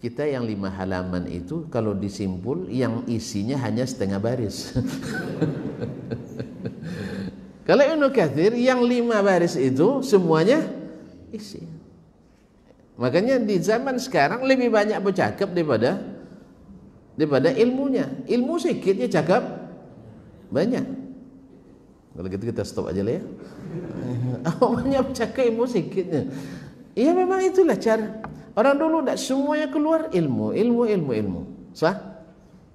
kita yang lima halaman itu kalau disimpul yang isinya hanya setengah baris. Kalau Ibnu Kathir yang lima baris itu semuanya isi. Makanya di zaman sekarang lebih banyak bercakap daripada daripada ilmunya. Ilmu sedikitnya cakap banyak. Kalau gitu kita stop aja lah ya. Oh, banyak bercakap ilmu sedikitnya. Ya memang itulah cara. Orang dulu tidak semuanya keluar ilmu, ilmu, ilmu, ilmu. Sah?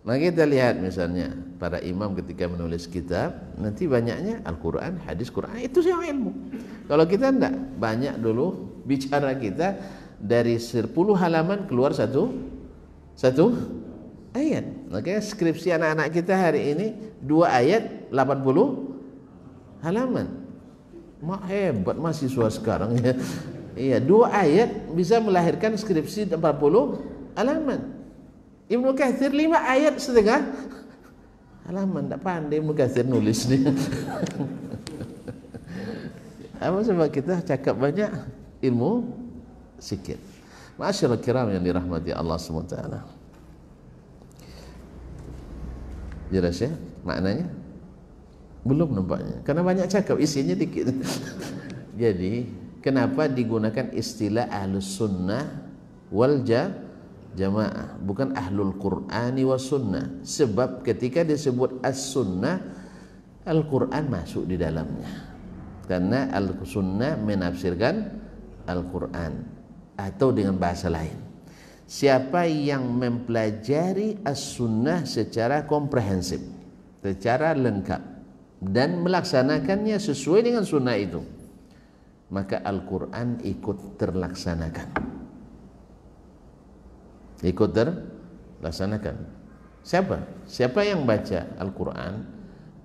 Nah kita lihat misalnya para imam ketika menulis kitab nanti banyaknya Al-Quran, hadis Quran itu sih ilmu. Kalau kita tidak banyak dulu bicara kita dari 10 halaman keluar satu satu ayat. Makanya skripsi anak-anak kita hari ini dua ayat 80 halaman. Mak hebat mahasiswa sekarang ya. Iya, dua ayat bisa melahirkan skripsi 40 halaman. Ibnu Katsir lima ayat setengah halaman tak pandai Ibnu Katsir nulis ni apa sebab kita cakap banyak ilmu sikit Masyarakat kiram yang dirahmati Allah SWT Jelas ya maknanya? Belum nampaknya Karena banyak cakap isinya dikit Jadi kenapa digunakan istilah ahlus sunnah wal jamaah bukan ahlul qur'ani wa sunnah sebab ketika disebut as-sunnah Al-Quran masuk di dalamnya karena al-sunnah menafsirkan Al-Quran atau dengan bahasa lain siapa yang mempelajari as-sunnah secara komprehensif secara lengkap dan melaksanakannya sesuai dengan sunnah itu maka Al-Quran ikut terlaksanakan ikut terlaksanakan. Siapa? Siapa yang baca Al-Quran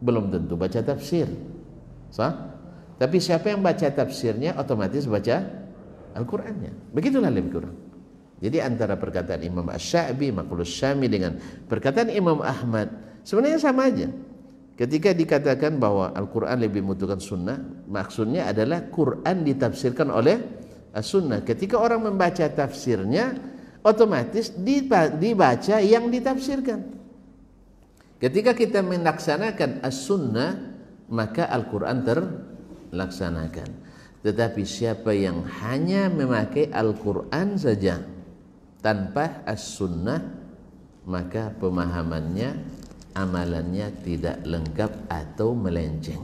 belum tentu baca tafsir, sah? Tapi siapa yang baca tafsirnya otomatis baca Al-Qurannya. Begitulah lebih kurang. Jadi antara perkataan Imam Ash-Sha'bi, Syami dengan perkataan Imam Ahmad sebenarnya sama aja. Ketika dikatakan bahwa Al-Quran lebih membutuhkan sunnah, maksudnya adalah Quran ditafsirkan oleh sunnah Ketika orang membaca tafsirnya, otomatis dibaca yang ditafsirkan. Ketika kita melaksanakan as-sunnah, maka Al-Quran terlaksanakan. Tetapi siapa yang hanya memakai Al-Quran saja tanpa as-sunnah, maka pemahamannya, amalannya tidak lengkap atau melenceng.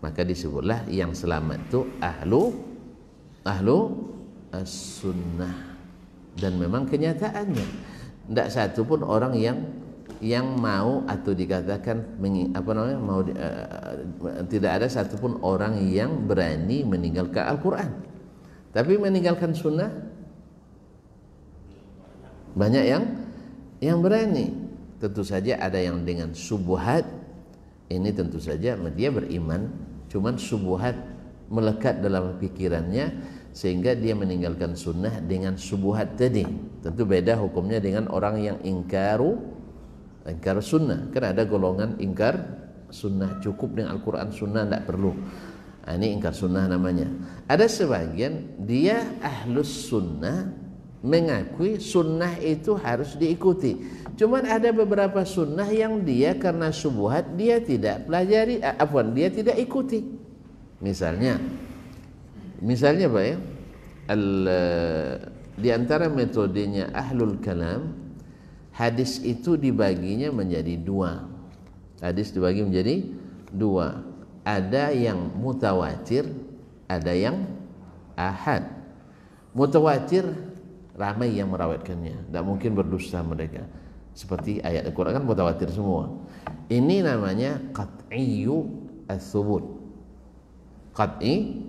Maka disebutlah yang selamat itu ahlu ahlu as-sunnah dan memang kenyataannya tidak satu pun orang yang yang mau atau dikatakan apa namanya mau uh, tidak ada satupun orang yang berani meninggalkan Al-Quran tapi meninggalkan sunnah banyak yang yang berani tentu saja ada yang dengan subuhat ini tentu saja dia beriman cuman subuhat melekat dalam pikirannya sehingga dia meninggalkan sunnah dengan subuhat tadi tentu beda hukumnya dengan orang yang ingkaru ingkar sunnah kan ada golongan ingkar sunnah cukup dengan Al-Quran sunnah tidak perlu nah, ini ingkar sunnah namanya ada sebagian dia ahlus sunnah mengakui sunnah itu harus diikuti cuman ada beberapa sunnah yang dia karena subuhat dia tidak pelajari eh, afwan dia tidak ikuti misalnya Misalnya Pak ya, al, di antara metodenya ahlul kalam, hadis itu dibaginya menjadi dua. Hadis dibagi menjadi dua. Ada yang mutawatir, ada yang ahad. Mutawatir ramai yang merawatkannya, tidak mungkin berdusta mereka. Seperti ayat Al-Quran kan mutawatir semua. Ini namanya qat'iyu as-subut. Qat'i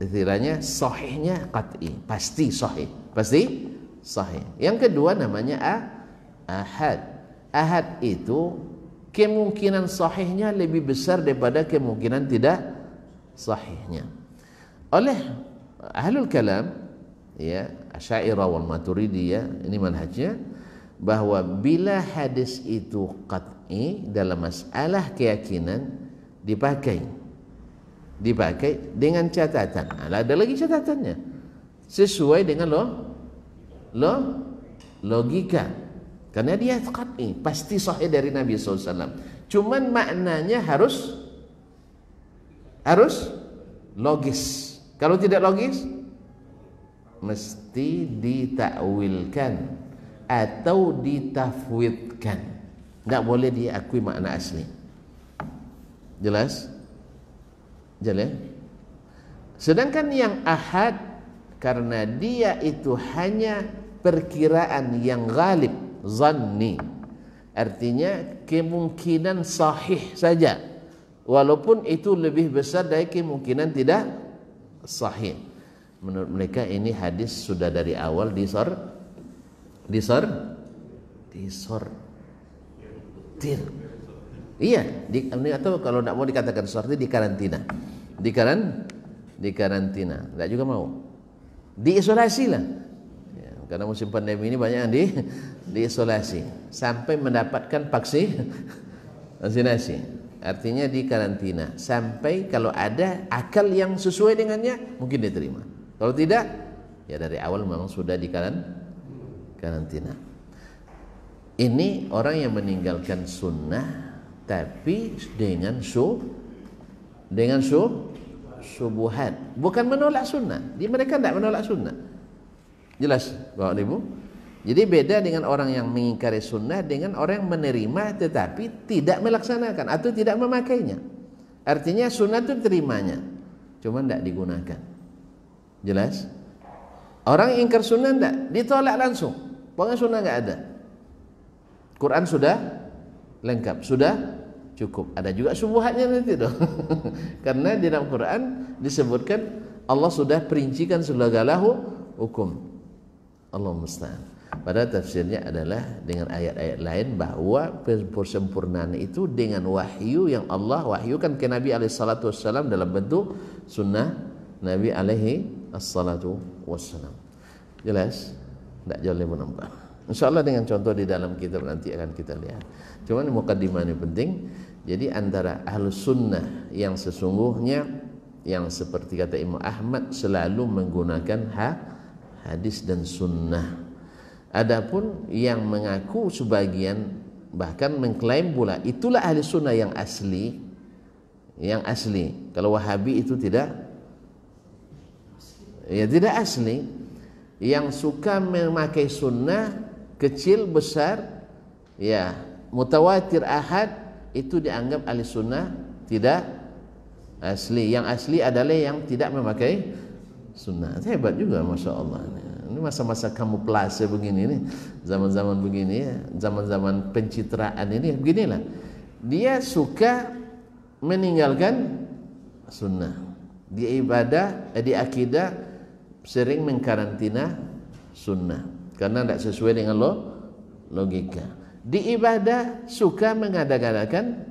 istilahnya sahihnya qat'i pasti sahih pasti sahih yang kedua namanya ah, ahad ahad itu kemungkinan sahihnya lebih besar daripada kemungkinan tidak sahihnya oleh ahlul kalam ya asyairah wal maturidi ya ini manhajnya bahwa bila hadis itu qat'i dalam masalah keyakinan dipakai dipakai dengan catatan. Nah, ada lagi catatannya. Sesuai dengan lo lo logika. Karena dia qat'i, kan, eh, pasti sahih dari Nabi SAW. Cuman maknanya harus harus logis. Kalau tidak logis mesti ditakwilkan atau ditafwidkan. Enggak boleh diakui makna asli. Jelas? Jelas? Sedangkan yang ahad karena dia itu hanya perkiraan yang galib, zanni. Artinya kemungkinan sahih saja. Walaupun itu lebih besar dari kemungkinan tidak sahih. Menurut mereka ini hadis sudah dari awal disor disor disor, tir. Iya, di, atau kalau tidak mau dikatakan sorti di karantina di karan di karantina tidak juga mau diisolasi lah ya, karena musim pandemi ini banyak yang di diisolasi sampai mendapatkan vaksin vaksinasi artinya di karantina sampai kalau ada akal yang sesuai dengannya mungkin diterima kalau tidak ya dari awal memang sudah di karan karantina ini orang yang meninggalkan sunnah tapi dengan su dengan su subuhat bukan menolak sunnah di mereka tidak menolak sunnah jelas bapak ibu jadi beda dengan orang yang mengingkari sunnah dengan orang yang menerima tetapi tidak melaksanakan atau tidak memakainya artinya sunnah itu terimanya cuma tidak digunakan jelas orang ingkar sunnah tidak ditolak langsung pokoknya sunnah nggak ada Quran sudah lengkap sudah cukup. Ada juga subuhannya nanti dong. Karena di dalam Quran disebutkan Allah sudah perincikan segala hukum. Allah musta'an. Pada tafsirnya adalah dengan ayat-ayat lain bahwa persempurnaan itu dengan wahyu yang Allah wahyukan ke Nabi alaihi salatu wasallam dalam bentuk sunnah Nabi alaihi salatu wasallam. Jelas? Tidak jauh lebih menambah. Insya Allah dengan contoh di dalam kitab nanti akan kita lihat. Cuman mukadimah ini penting. Jadi antara ahlu sunnah yang sesungguhnya yang seperti kata Imam Ahmad selalu menggunakan hadis dan sunnah. Adapun yang mengaku sebagian bahkan mengklaim pula itulah ahli sunnah yang asli yang asli kalau wahabi itu tidak ya tidak asli yang suka memakai sunnah kecil besar ya mutawatir ahad itu dianggap ahli sunnah tidak asli yang asli adalah yang tidak memakai sunnah hebat juga masya Allah ini masa-masa kamu kamuflase begini nih zaman-zaman begini ya zaman-zaman pencitraan ini beginilah dia suka meninggalkan sunnah dia ibadah eh, di akidah sering mengkarantina sunnah karena tidak sesuai dengan lo logika di ibadah suka mengadakan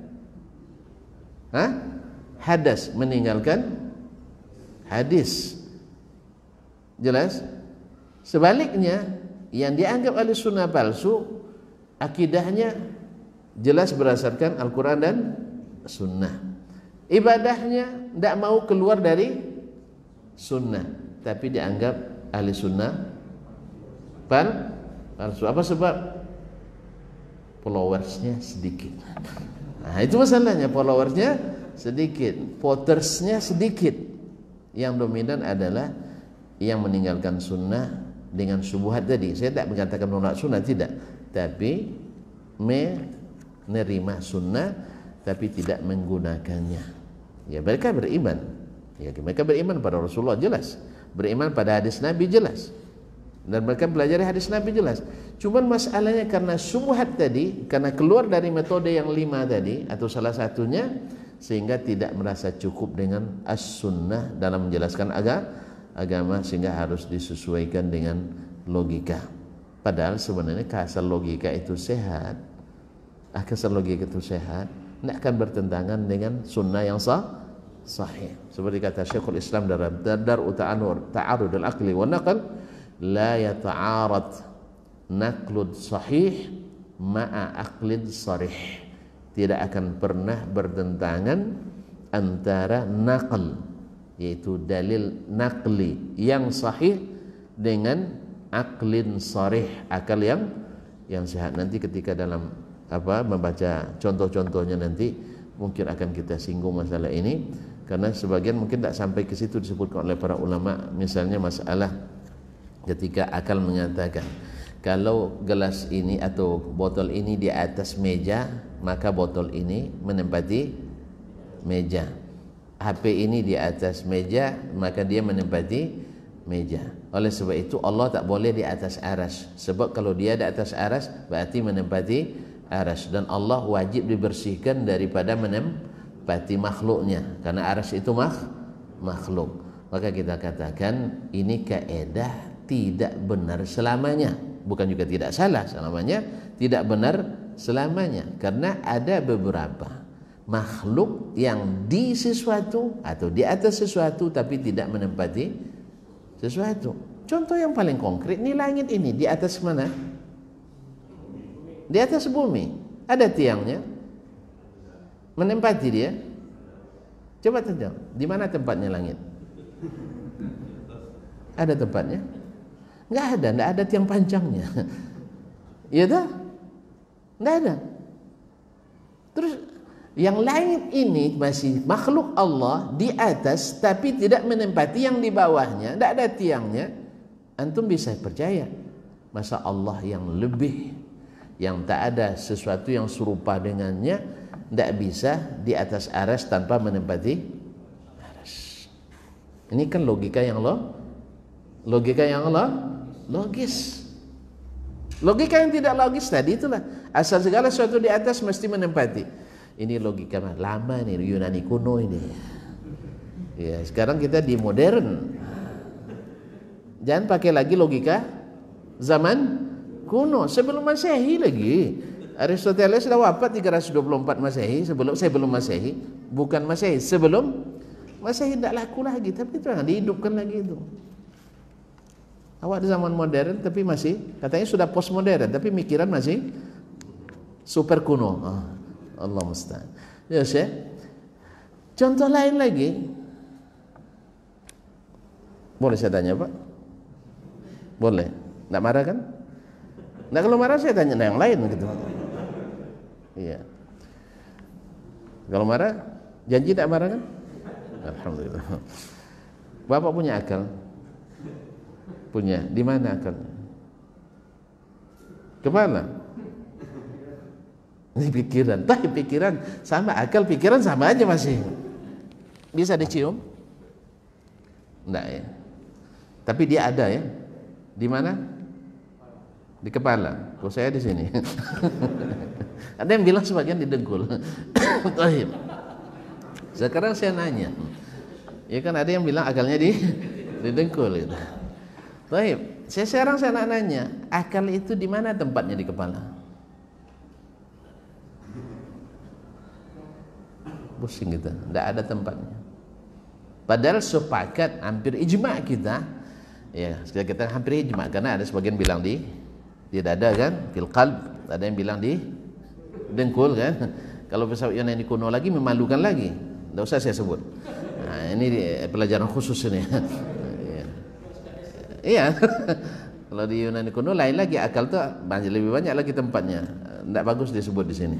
Hah? hadas meninggalkan hadis jelas sebaliknya yang dianggap ahli sunnah palsu akidahnya jelas berdasarkan Al-Quran dan sunnah ibadahnya tidak mau keluar dari sunnah tapi dianggap ahli sunnah palsu apa sebab followersnya sedikit nah itu masalahnya followersnya sedikit votersnya sedikit yang dominan adalah yang meninggalkan sunnah dengan subuhat tadi saya tidak mengatakan menolak sunnah tidak tapi menerima sunnah tapi tidak menggunakannya ya mereka beriman ya mereka beriman pada Rasulullah jelas beriman pada hadis Nabi jelas dan mereka belajar hadis Nabi jelas cuman masalahnya karena subhat tadi karena keluar dari metode yang lima tadi atau salah satunya sehingga tidak merasa cukup dengan as-sunnah dalam menjelaskan agama agama sehingga harus disesuaikan dengan logika padahal sebenarnya kasar logika itu sehat ah kasar logika itu sehat tidak akan bertentangan dengan sunnah yang sah sahih seperti kata Syekhul Islam dalam Dar Ta'arud al-Aqli wa Naqal la yata'arad naklud sahih ma'a aqlid sarih tidak akan pernah bertentangan antara naql yaitu dalil naqli yang sahih dengan aklin sarih akal yang yang sehat nanti ketika dalam apa membaca contoh-contohnya nanti mungkin akan kita singgung masalah ini karena sebagian mungkin tidak sampai ke situ disebutkan oleh para ulama misalnya masalah ketika akal mengatakan kalau gelas ini atau botol ini di atas meja maka botol ini menempati meja HP ini di atas meja maka dia menempati meja oleh sebab itu Allah tak boleh di atas aras sebab kalau dia di atas aras berarti menempati aras dan Allah wajib dibersihkan daripada menempati makhluknya karena aras itu makh makhluk maka kita katakan ini kaedah tidak benar selamanya bukan juga tidak salah selamanya tidak benar selamanya karena ada beberapa makhluk yang di sesuatu atau di atas sesuatu tapi tidak menempati sesuatu contoh yang paling konkret ini langit ini di atas mana di atas bumi ada tiangnya menempati dia coba tanya di mana tempatnya langit ada tempatnya nggak ada nggak ada tiang panjangnya ya dah nggak ada terus yang langit ini masih makhluk Allah di atas tapi tidak menempati yang di bawahnya tidak ada tiangnya antum bisa percaya masa Allah yang lebih yang tak ada sesuatu yang serupa dengannya tidak bisa di atas aras tanpa menempati aras. Ini kan logika yang lo logika yang lo logis. Logika yang tidak logis tadi itulah asal segala sesuatu di atas mesti menempati. Ini logika lama nih Yunani kuno ini. Ya, sekarang kita di modern. Jangan pakai lagi logika zaman kuno sebelum Masehi lagi. Aristoteles sudah wafat 324 Masehi sebelum sebelum Masehi, bukan Masehi, sebelum Masehi tidak laku lagi tapi itu dihidupkan lagi itu. Awak di zaman modern tapi masih katanya sudah postmodern tapi mikiran masih super kuno. Oh, Allah mustahil Ya saya Contoh lain lagi. Boleh saya tanya Pak? Boleh. Tidak marah kan? Nah kalau marah saya tanya nah, yang lain gitu. Iya. Kalau marah, janji tidak marah kan? Alhamdulillah. Bapak punya akal punya di mana akalnya kemana ini pikiran tapi pikiran sama akal pikiran sama aja masih bisa dicium enggak ya tapi dia ada ya di mana di kepala kok saya di sini ada yang bilang sebagian di dengkul sekarang saya nanya ya kan ada yang bilang akalnya di di dengkul gitu. Baik, saya sekarang saya nak nanya, akal itu di mana tempatnya di kepala? Pusing kita, tidak ada tempatnya. Padahal sepakat hampir ijma kita, ya kita hampir ijma karena ada sebagian bilang di tidak dada kan, fil qalb, ada yang bilang di dengkul kan. Kalau pesawat yang ini kuno lagi memalukan lagi, tidak usah saya sebut. Nah, ini eh, pelajaran khusus ini. Iya. Kalau di Yunani kuno lain lagi akal tuh banyak lebih banyak lagi tempatnya. Tidak bagus disebut di sini.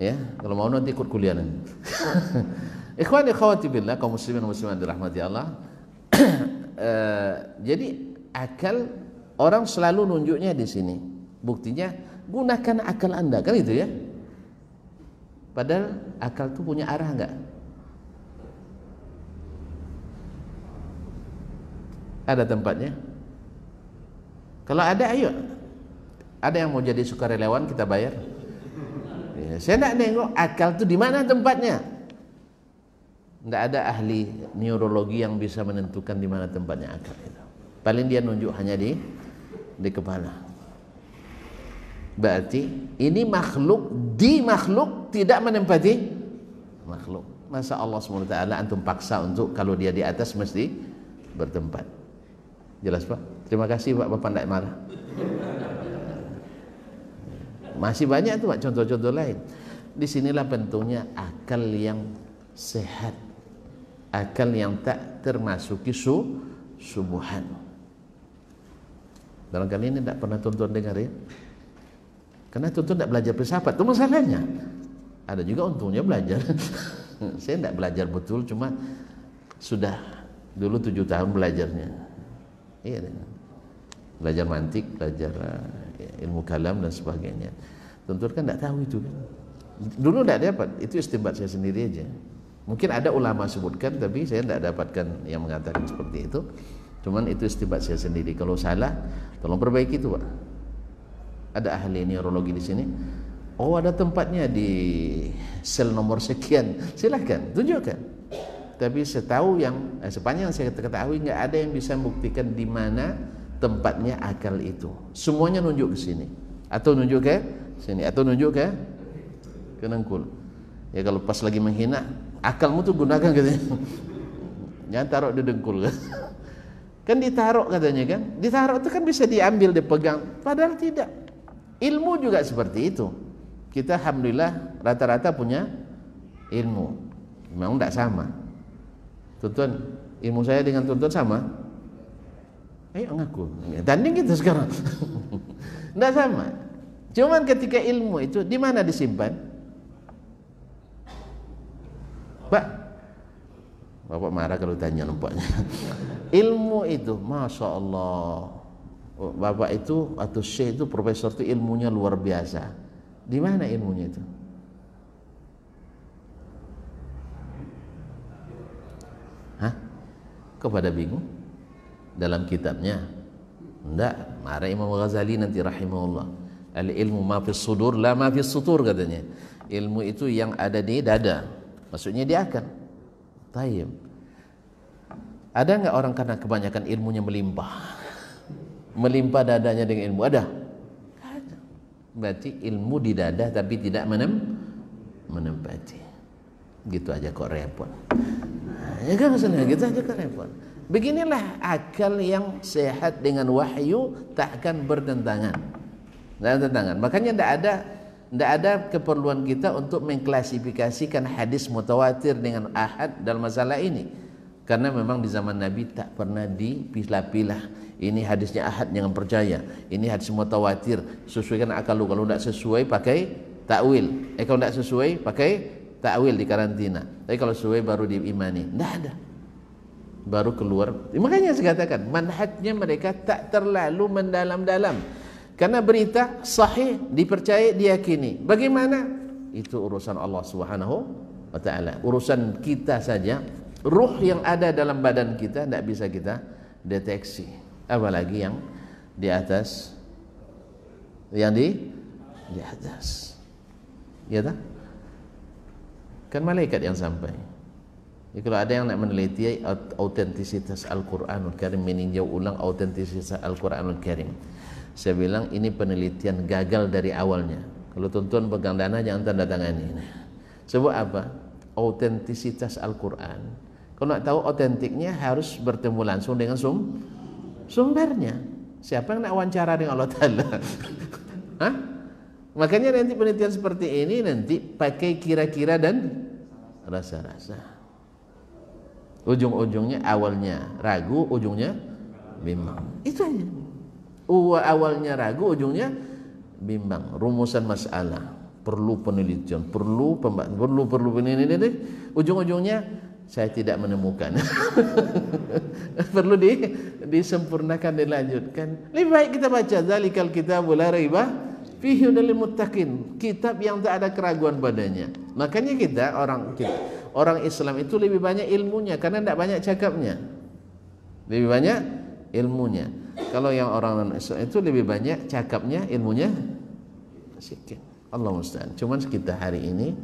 Ya, kalau mau nanti ikut kuliah nanti. Ikhwan ikhwati billah kaum muslimin muslimat dirahmati Allah. Eh, jadi akal orang selalu nunjuknya di sini. Buktinya gunakan akal Anda kan itu ya. Padahal akal tuh punya arah enggak? Ada tempatnya. Kalau ada ayo. Ada yang mau jadi sukarelawan kita bayar. Ya, saya tidak nengok akal itu di mana tempatnya. Tidak ada ahli neurologi yang bisa menentukan di mana tempatnya akal itu. Paling dia nunjuk hanya di di kepala. Berarti ini makhluk di makhluk tidak menempati makhluk. Masa Allah SWT antum paksa untuk kalau dia di atas mesti bertempat. Jelas Pak? Terima kasih Pak, Bapak tidak marah. Masih banyak tuh Pak contoh-contoh lain. Disinilah pentingnya akal yang sehat. Akal yang tak termasuk su subuhan. dalam kali ini tidak pernah tuntun dengar ya. Karena tuntun tidak belajar filsafat, itu masalahnya. Ada juga untungnya belajar. Saya tidak belajar betul, cuma sudah dulu tujuh tahun belajarnya. Iya, iya. Belajar mantik, belajar eh, ilmu kalam dan sebagainya. Tentu kan tidak tahu itu kan. Dulu tidak dapat, itu istimbat saya sendiri aja. Mungkin ada ulama sebutkan, tapi saya tidak dapatkan yang mengatakan seperti itu. Cuman itu istimbat saya sendiri. Kalau salah, tolong perbaiki itu, Pak. Ada ahli neurologi di sini. Oh, ada tempatnya di sel nomor sekian. Silahkan, tunjukkan tapi setahu yang eh, sepanjang saya ketahui nggak ada yang bisa membuktikan di mana tempatnya akal itu. Semuanya nunjuk ke sini atau nunjuk ke sini atau nunjuk ke ke nengkul. Ya kalau pas lagi menghina, akalmu tuh gunakan gitu. Jangan taruh di dengkul kan. Kan ditaruh katanya kan. Ditaruh itu kan bisa diambil, dipegang. Padahal tidak. Ilmu juga seperti itu. Kita alhamdulillah rata-rata punya ilmu. Memang tidak sama. Tuntun, ilmu saya dengan tuntun sama? Ayo ngaku. Tanding kita sekarang. Tidak sama. Cuman ketika ilmu itu di mana disimpan? Pak, Bapak marah kalau tanya nampaknya. ilmu itu, masya Allah. Bapak itu atau Syekh itu profesor itu ilmunya luar biasa. Di mana ilmunya itu? kepada bingung dalam kitabnya enggak mari Imam Ghazali nanti rahimahullah al ilmu ma fis sudur la ma fis sutur katanya ilmu itu yang ada di dada maksudnya dia akan tayyib ada nggak orang karena kebanyakan ilmunya melimpah melimpah dadanya dengan ilmu ada ada berarti ilmu di dada tapi tidak menem menempati gitu aja kok repot ya kan maksudnya kita gitu kan repot beginilah akal yang sehat dengan wahyu tak akan bertentangan tidak makanya tidak ada tidak ada keperluan kita untuk mengklasifikasikan hadis mutawatir dengan ahad dalam masalah ini karena memang di zaman Nabi tak pernah dipilah-pilah ini hadisnya ahad jangan percaya ini hadis mutawatir sesuaikan akal lu kalau tidak sesuai pakai takwil eh kalau tidak sesuai pakai takwil di karantina. Tapi kalau suwe baru diimani, tidak ada. Baru keluar. Makanya saya katakan, manhajnya mereka tak terlalu mendalam-dalam. Karena berita sahih, dipercaya, diyakini. Bagaimana? Itu urusan Allah Subhanahu wa taala. Urusan kita saja, ruh yang ada dalam badan kita tidak bisa kita deteksi. Apalagi yang di atas yang di di atas. Ya tak? Kan malaikat yang sampai. ya, kalau ada yang nak meneliti autentisitas Al-Quranul Karim, meninjau ulang autentisitas Al-Quranul Karim. Saya bilang ini penelitian gagal dari awalnya. Kalau tuan-tuan pegang dana jangan tanda tangan ini Sebab apa? Autentisitas Al-Quran. Kalau nak tahu autentiknya harus bertemu langsung dengan sum sumbernya. Siapa yang nak wawancara dengan Allah Ta'ala? Hah? Makanya nanti penelitian seperti ini nanti pakai kira-kira dan rasa-rasa. Ujung-ujungnya awalnya ragu, ujungnya bimbang. Itu aja. Uwa awalnya ragu, ujungnya bimbang. Rumusan masalah perlu penelitian, perlu pembahasan, perlu perlu ini ini ini Ujung-ujungnya saya tidak menemukan. perlu di, disempurnakan dilanjutkan. Lebih baik kita baca kita kitabul la fihi dari muttaqin, kitab yang tak ada keraguan padanya. Makanya kita orang kita, orang Islam itu lebih banyak ilmunya karena tidak banyak cakapnya. Lebih banyak ilmunya. Kalau yang orang non Islam itu lebih banyak cakapnya, ilmunya sedikit. Allah musta'an. Cuman sekitar hari ini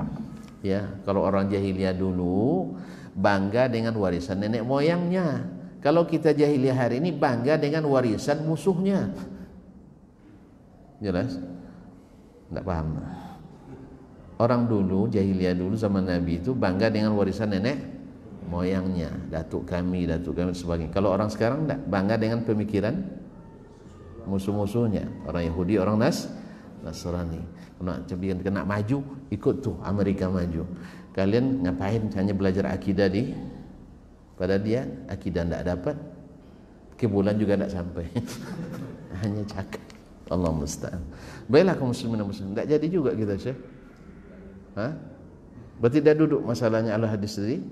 ya, kalau orang jahiliyah dulu bangga dengan warisan nenek moyangnya. Kalau kita jahiliyah hari ini bangga dengan warisan musuhnya. Jelas? Tidak paham. Orang dulu, jahiliyah dulu zaman Nabi itu bangga dengan warisan nenek moyangnya, datuk kami, datuk kami sebagainya. Kalau orang sekarang enggak bangga dengan pemikiran musuh-musuhnya, orang Yahudi, orang Nas, Nasrani. Kena, kan kena maju, ikut tuh Amerika maju. Kalian ngapain hanya belajar akidah di pada dia akidah tidak dapat ke bulan juga tidak sampai hanya cakap Allah musta'an Baiklah kaum muslimin dan muslim. Tidak jadi juga kita, Syekh. Hah? Berarti dah duduk masalahnya Allah hadis tadi?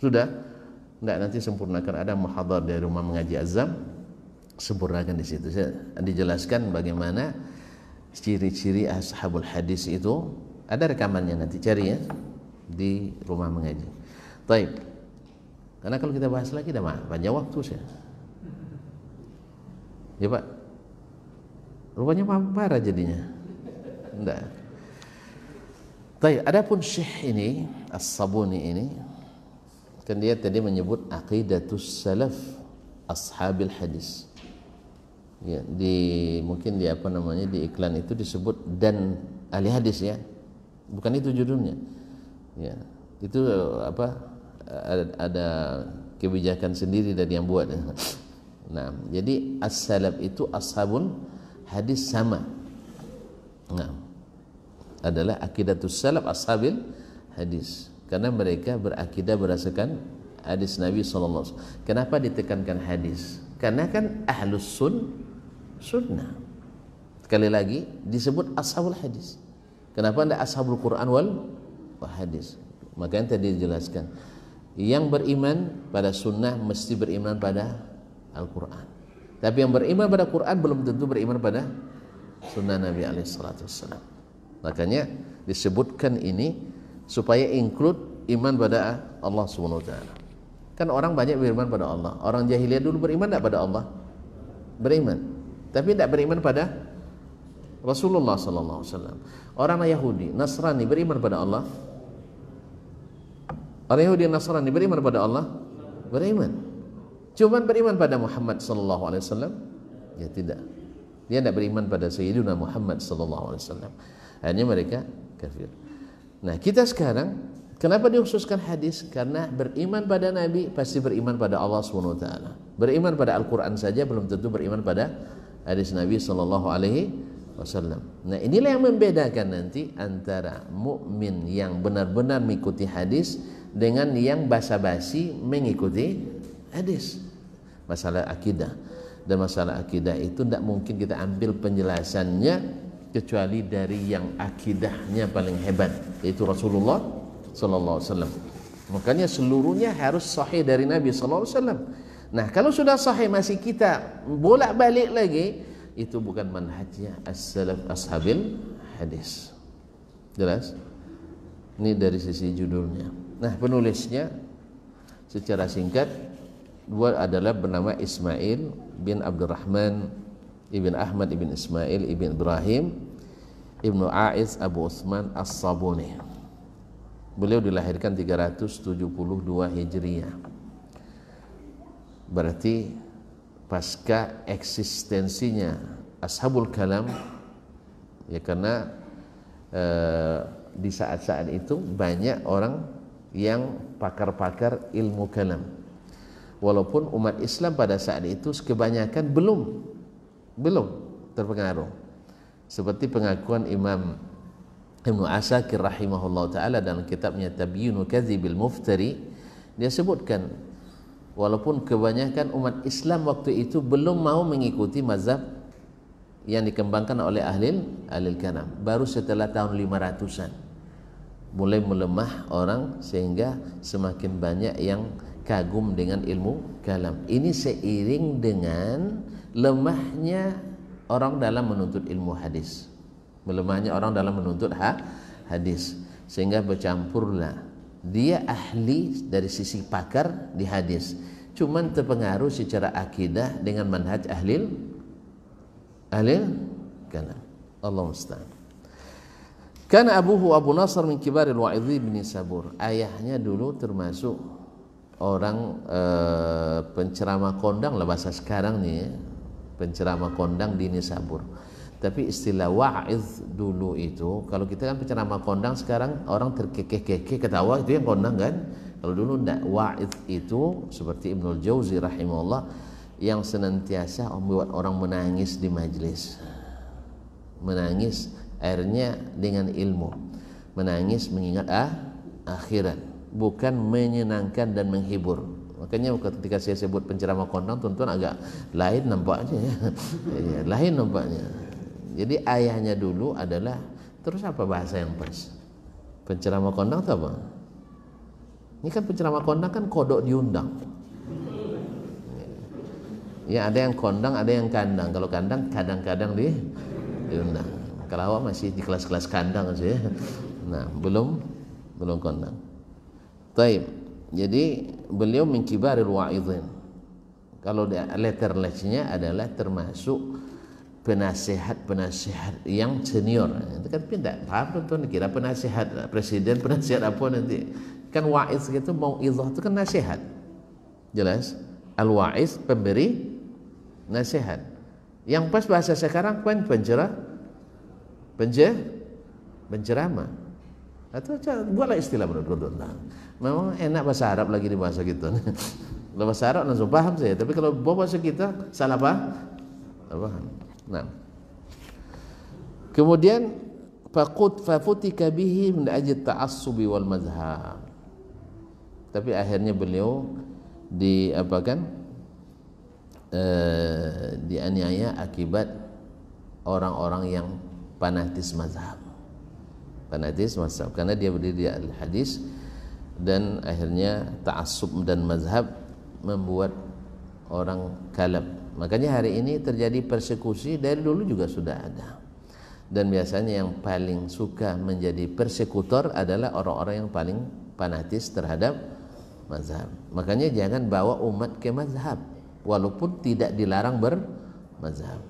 Sudah? Tidak nanti sempurnakan ada muhadhar dari rumah mengaji azam sempurnakan di situ. Saya dijelaskan bagaimana ciri-ciri ashabul hadis itu ada rekamannya nanti cari ya di rumah mengaji. Baik. Karena kalau kita bahas lagi dah panjang waktu saya. Ya Pak. Rupanya marah jadinya. Tidak. Tapi adapun syekh ini, as-sabuni ini, kan dia tadi menyebut aqidatus salaf ashabil hadis. Ya, di mungkin di apa namanya di iklan itu disebut dan ahli hadis ya. Bukan itu judulnya. Ya, itu apa ada, ada kebijakan sendiri dari yang buat. Nah, jadi as-salaf itu ashabun hadis sama nah, adalah akidatus salaf ashabil hadis karena mereka berakidah berdasarkan hadis Nabi SAW kenapa ditekankan hadis karena kan ahlus sun sunnah sekali lagi disebut ashabul hadis kenapa anda ashabul Quran wal, wal hadis makanya tadi dijelaskan yang beriman pada sunnah mesti beriman pada Al-Quran tapi yang beriman pada Quran belum tentu beriman pada sunnah Nabi Alaihissalam. Makanya disebutkan ini supaya include iman pada Allah Subhanahu Wa Taala. Kan orang banyak beriman pada Allah. Orang jahiliyah dulu beriman tidak pada Allah? Beriman. Tapi tidak beriman pada Rasulullah Sallallahu Alaihi Wasallam. Orang Yahudi, Nasrani beriman pada Allah. Orang Yahudi Nasrani beriman pada Allah? Beriman. Cuma beriman pada Muhammad sallallahu alaihi wasallam? Ya tidak. Dia tidak beriman pada Sayyidina Muhammad sallallahu alaihi wasallam. Hanya mereka kafir. Nah, kita sekarang kenapa dikhususkan hadis? Karena beriman pada Nabi pasti beriman pada Allah Subhanahu wa taala. Beriman pada Al-Qur'an saja belum tentu beriman pada hadis Nabi sallallahu alaihi wasallam. Nah, inilah yang membedakan nanti antara mukmin yang benar-benar mengikuti hadis dengan yang basa-basi mengikuti hadis masalah akidah dan masalah akidah itu tidak mungkin kita ambil penjelasannya kecuali dari yang akidahnya paling hebat yaitu Rasulullah Sallallahu Alaihi Wasallam makanya seluruhnya harus sahih dari Nabi Sallallahu Alaihi Wasallam nah kalau sudah sahih masih kita bolak balik lagi itu bukan manhajnya as-salaf ashabil hadis jelas ini dari sisi judulnya nah penulisnya secara singkat dua adalah bernama Ismail bin Abdurrahman ibn Ahmad ibn Ismail ibn Ibrahim ibnu Aiz Abu Utsman As-Sabuni. Beliau dilahirkan 372 Hijriah. Berarti pasca eksistensinya Ashabul Kalam ya karena e, di saat-saat itu banyak orang yang pakar-pakar ilmu kalam walaupun umat Islam pada saat itu kebanyakan belum belum terpengaruh seperti pengakuan Imam Ibn Asakir rahimahullah taala dalam kitabnya Tabyinu Kadzibil Muftari dia sebutkan walaupun kebanyakan umat Islam waktu itu belum mau mengikuti mazhab yang dikembangkan oleh ahli ahlil kalam baru setelah tahun 500-an mulai melemah orang sehingga semakin banyak yang kagum dengan ilmu kalam. Ini seiring dengan lemahnya orang dalam menuntut ilmu hadis. Melemahnya orang dalam menuntut ha hadis sehingga bercampurlah. Dia ahli dari sisi pakar di hadis, cuman terpengaruh secara akidah dengan manhaj ahli ahli kalam. Allah musta'an. Karena Abu Abu Nasr min kibaril wa'idhi bin Sabur. Ayahnya dulu termasuk orang e, penceramah kondang lah bahasa sekarang nih ya. penceramah kondang di Nisabur tapi istilah wa'iz dulu itu kalau kita kan pencerama kondang sekarang orang terkekeh-kekeh ketawa itu yang kondang kan kalau dulu ndak wa'iz itu seperti Ibnu Jauzi rahimahullah yang senantiasa membuat orang menangis di majlis, menangis airnya dengan ilmu menangis mengingat ah, akhirat bukan menyenangkan dan menghibur makanya ketika saya sebut penceramah kondang tuan agak lain nampaknya ya. iya, lain nampaknya jadi ayahnya dulu adalah terus apa bahasa yang pas penceramah kondang itu apa ini kan penceramah kondang kan kodok diundang ya ada yang kondang ada yang kandang kalau kandang kadang-kadang di diundang kalau awak masih di kelas-kelas kandang sih ya. nah belum belum kondang Taib. Jadi beliau mengkibaril wa'idhin. Kalau letter letternya adalah termasuk penasehat-penasehat yang senior. Itu kan tidak paham tuan kira penasehat presiden penasehat apa nanti. Kan wa'iz itu mau idah itu kan nasihat. Jelas? al wais pemberi nasihat. Yang pas bahasa sekarang kan pencerah Pencerah mah atau buatlah istilah berundut nah, Memang enak bahasa Arab lagi di bahasa kita. Kalau bahasa Arab langsung paham saya, tapi kalau bahasa kita salah apa? Salah paham. Nah. Kemudian faqut fafutika bihi min ajli ta'assubi wal mazhab. Tapi akhirnya beliau di apa kan? Eh, dianiaya akibat orang-orang yang fanatis mazhab hadis mazhab karena dia berdiri di al hadis dan akhirnya ta'assub dan mazhab membuat orang kalap makanya hari ini terjadi persekusi dari dulu juga sudah ada dan biasanya yang paling suka menjadi persekutor adalah orang-orang yang paling fanatis terhadap mazhab makanya jangan bawa umat ke mazhab walaupun tidak dilarang bermazhab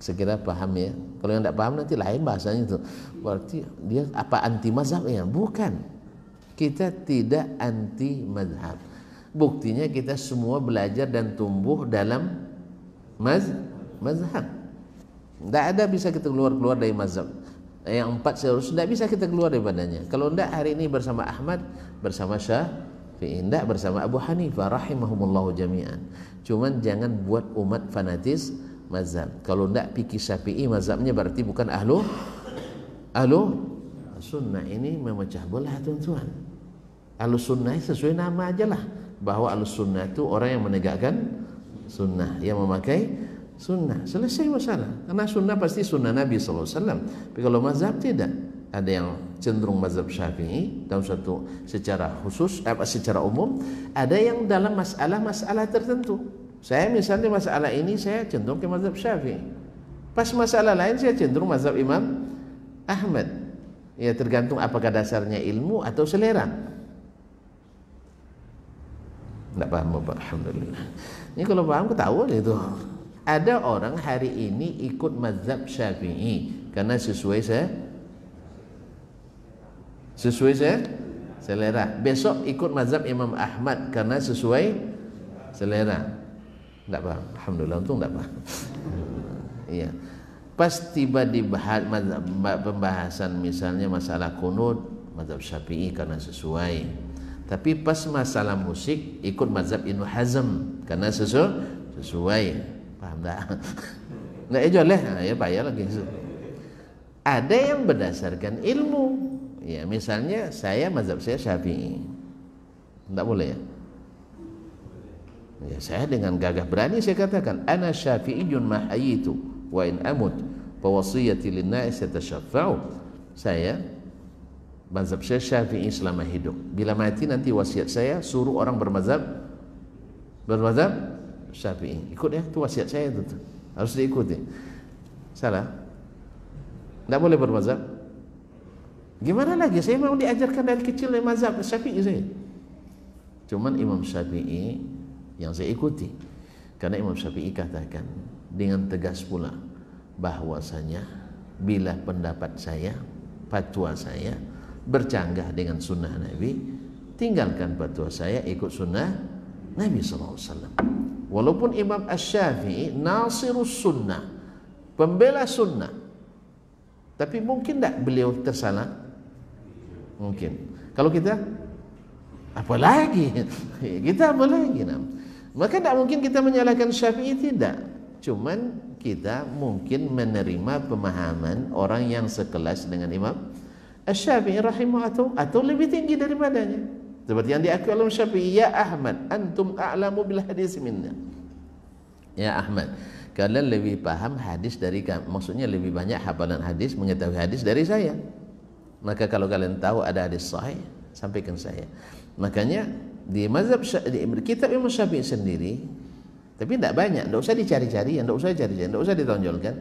sekira paham ya kalau yang tidak paham nanti lain bahasanya itu berarti dia apa anti mazhab ya bukan kita tidak anti mazhab buktinya kita semua belajar dan tumbuh dalam maz mazhab tidak ada bisa kita keluar keluar dari mazhab yang empat seharusnya tidak bisa kita keluar dari badannya kalau tidak hari ini bersama Ahmad bersama Syah tidak bersama Abu Hanifah rahimahumullahu jami'an cuman jangan buat umat fanatis mazhab. Kalau tidak pikir Syafi'i mazhabnya berarti bukan ahlu ahlu sunnah ini memecah belah tuan-tuan. Ahlu sunnah sesuai nama aja lah bahwa ahlu sunnah itu orang yang menegakkan sunnah yang memakai sunnah selesai masalah karena sunnah pasti sunnah Nabi SAW tapi kalau mazhab tidak ada yang cenderung mazhab syafi'i dalam satu secara khusus eh, secara umum ada yang dalam masalah-masalah tertentu saya misalnya masalah ini saya cenderung ke mazhab Syafi'i. Pas masalah lain saya cenderung mazhab Imam Ahmad. Ya tergantung apakah dasarnya ilmu atau selera. Tidak paham Bapak, Alhamdulillah. Ini kalau paham ketahuan itu. Ada orang hari ini ikut mazhab Syafi'i karena sesuai saya sesuai saya selera. Besok ikut mazhab Imam Ahmad karena sesuai selera nggak paham alhamdulillah untung nggak paham iya pas tiba di pembahasan misalnya masalah kunut mazhab syafi'i karena sesuai tapi pas masalah musik ikut mazhab Ibnu Hazm karena sesu sesuai paham nggak nggak ejol ya, lah nah, ya payah lagi ada yang berdasarkan ilmu ya misalnya saya mazhab saya syafi'i nggak boleh ya Ya, saya dengan gagah berani saya katakan, ana syafi'iyun mahayitu wa in amut wasiyati linnais yatasyaffa'u. Saya mazhab saya syafi'i selama hidup. Bila mati nanti wasiat saya suruh orang bermazhab bermazhab syafi'i. Ikut ya, itu wasiat saya itu. Harus diikuti. Salah. Tidak boleh bermazhab. Gimana lagi? Saya mau diajarkan dari kecil dari mazhab Syafi'i saya. Cuman Imam Syafi'i yang saya ikuti. Karena Imam Syafi'i katakan dengan tegas pula bahwasanya bila pendapat saya, fatwa saya bercanggah dengan sunnah Nabi, tinggalkan fatwa saya ikut sunnah Nabi SAW. Walaupun Imam Ash-Syafi'i nasirus sunnah, pembela sunnah, tapi mungkin tidak beliau tersalah? Mungkin. Kalau kita apa lagi? kita apa lagi? Nam? Maka tidak mungkin kita menyalahkan Syafi'i tidak. Cuman kita mungkin menerima pemahaman orang yang sekelas dengan Imam syafii rahimahu atau, atau lebih tinggi daripadanya. Seperti yang diakui oleh Syafi'i, "Ya Ahmad, antum a'lamu bil hadis minna." Ya Ahmad, kalian lebih paham hadis dari Maksudnya lebih banyak hafalan hadis, mengetahui hadis dari saya. Maka kalau kalian tahu ada hadis sahih, sampaikan saya. Makanya di mazhab di kitab Imam Syafi'i sendiri tapi tidak banyak, tidak usah dicari-cari, tidak usah cari-cari, tidak usah ditonjolkan.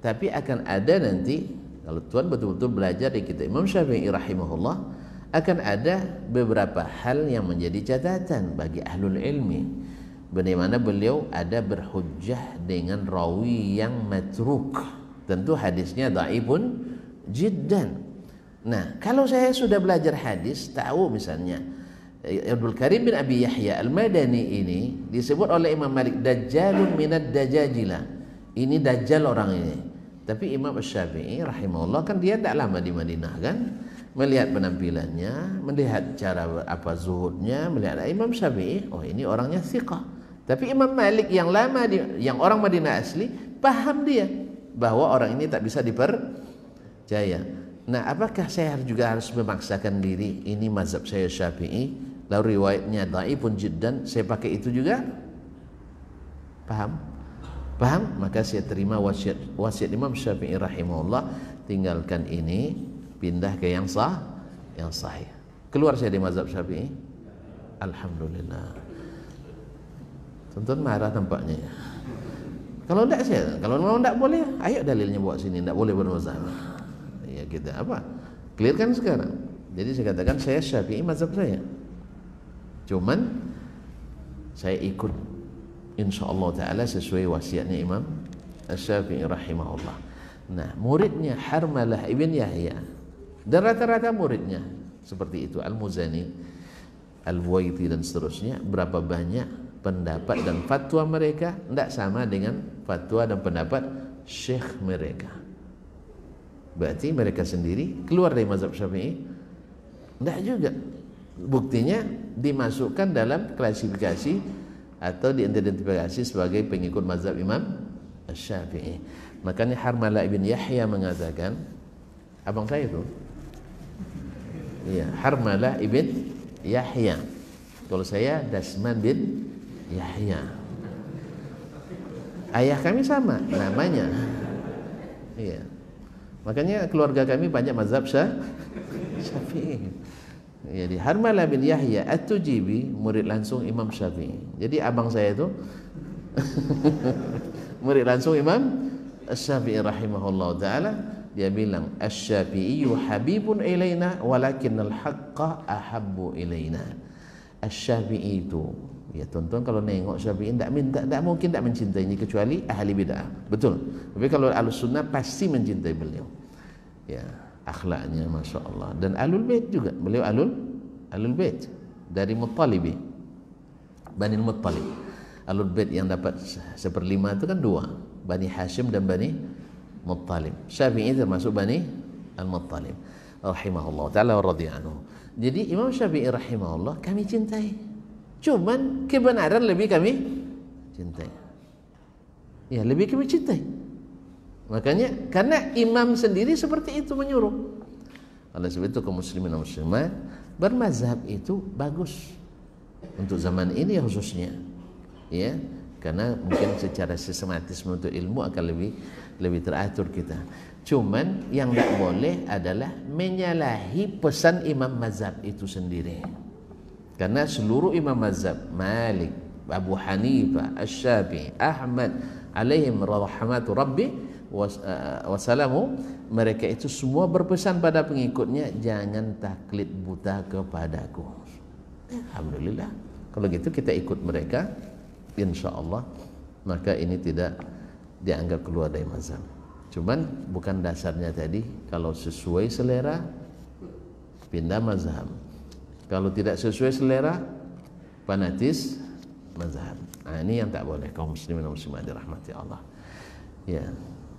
Tapi akan ada nanti kalau Tuhan betul-betul belajar di kita Imam Syafi'i rahimahullah akan ada beberapa hal yang menjadi catatan bagi ahlul ilmi bagaimana beliau ada berhujjah dengan rawi yang matruk tentu hadisnya daibun jiddan nah kalau saya sudah belajar hadis tahu misalnya Eh, Abdul Karim bin Abi Yahya Al-Madani ini disebut oleh Imam Malik Dajjalun minad dajajila ini dajjal orang ini tapi Imam Syafi'i rahimahullah kan dia tak lama di Madinah kan melihat penampilannya melihat cara apa zuhudnya melihat ah, Imam Syafi'i oh ini orangnya siqah tapi Imam Malik yang lama di, yang orang Madinah asli paham dia bahwa orang ini tak bisa dipercaya Nah, apakah saya juga harus memaksakan diri ini mazhab saya Syafi'i? lalu riwayatnya dhaifun jiddan saya pakai itu juga paham paham maka saya terima wasiat wasiat Imam Syafi'i rahimahullah tinggalkan ini pindah ke yang sah yang sahih keluar saya di mazhab Syafi'i alhamdulillah tonton marah tampaknya kalau tidak saya kalau mau tidak boleh ayo dalilnya buat sini tidak boleh bermazhab ya kita apa clear kan sekarang jadi saya katakan saya Syafi'i mazhab saya Cuman saya ikut insya Allah Ta'ala sesuai wasiatnya Imam syafii rahimahullah. Nah, muridnya Harmalah ibn Yahya. Dan rata-rata muridnya seperti itu Al-Muzani, Al-Waiti dan seterusnya berapa banyak pendapat dan fatwa mereka tidak sama dengan fatwa dan pendapat syekh mereka. Berarti mereka sendiri keluar dari mazhab Syafi'i tidak juga buktinya dimasukkan dalam klasifikasi atau diidentifikasi sebagai pengikut mazhab Imam Syafi'i. Makanya Harmala ibn Yahya mengatakan, abang saya itu, iya Harmala ibn Yahya. Kalau saya Dasman bin Yahya. Ayah kami sama namanya. Iya. Makanya keluarga kami banyak mazhab Syafi'i. Jadi Harmalah bin Yahya At-Tujibi murid langsung Imam Syafi'i. Jadi abang saya itu murid langsung Imam Syafi'i rahimahullah taala dia bilang Asy-Syafi'i habibun ilaina walakin al-haqqa ahabbu ilaina. Asy-Syafi'i itu Ya tuan-tuan kalau nengok Syafi'i tak minta tak mungkin tak mencintainya kecuali ahli bidah. Betul. Tapi kalau al-sunnah pasti mencintai beliau. Ya. akhlaknya masya Allah dan alul bait juga beliau alul alul bait dari mutalib, Bani mutalib. alul bait yang dapat seperlima itu kan dua Bani Hashim dan Bani Muttalib Syafi'i termasuk Bani Al-Muttalib rahimahullah taala radhiyallahu jadi Imam Syafi'i rahimahullah kami cintai cuman kebenaran lebih kami cintai ya lebih kami cintai Makanya karena imam sendiri seperti itu menyuruh. Oleh sebab itu kaum muslimin dan muslimat bermazhab itu bagus untuk zaman ini khususnya. Ya, karena mungkin secara sistematis untuk ilmu akan lebih lebih teratur kita. Cuman yang tidak boleh adalah menyalahi pesan imam mazhab itu sendiri. Karena seluruh imam mazhab Malik, Abu Hanifah, Asy-Syafi'i, Ahmad alaihim rahmatu rabbi wasalamu eh, mereka itu semua berpesan pada pengikutnya jangan taklid buta kepadaku Alhamdulillah kalau gitu kita ikut mereka insya Allah maka ini tidak dianggap keluar dari mazhab cuman bukan dasarnya tadi kalau sesuai selera pindah mazhab kalau tidak sesuai selera fanatis mazhab nah, ini yang tak boleh kaum muslimin dan muslimat dirahmati Allah ya yeah.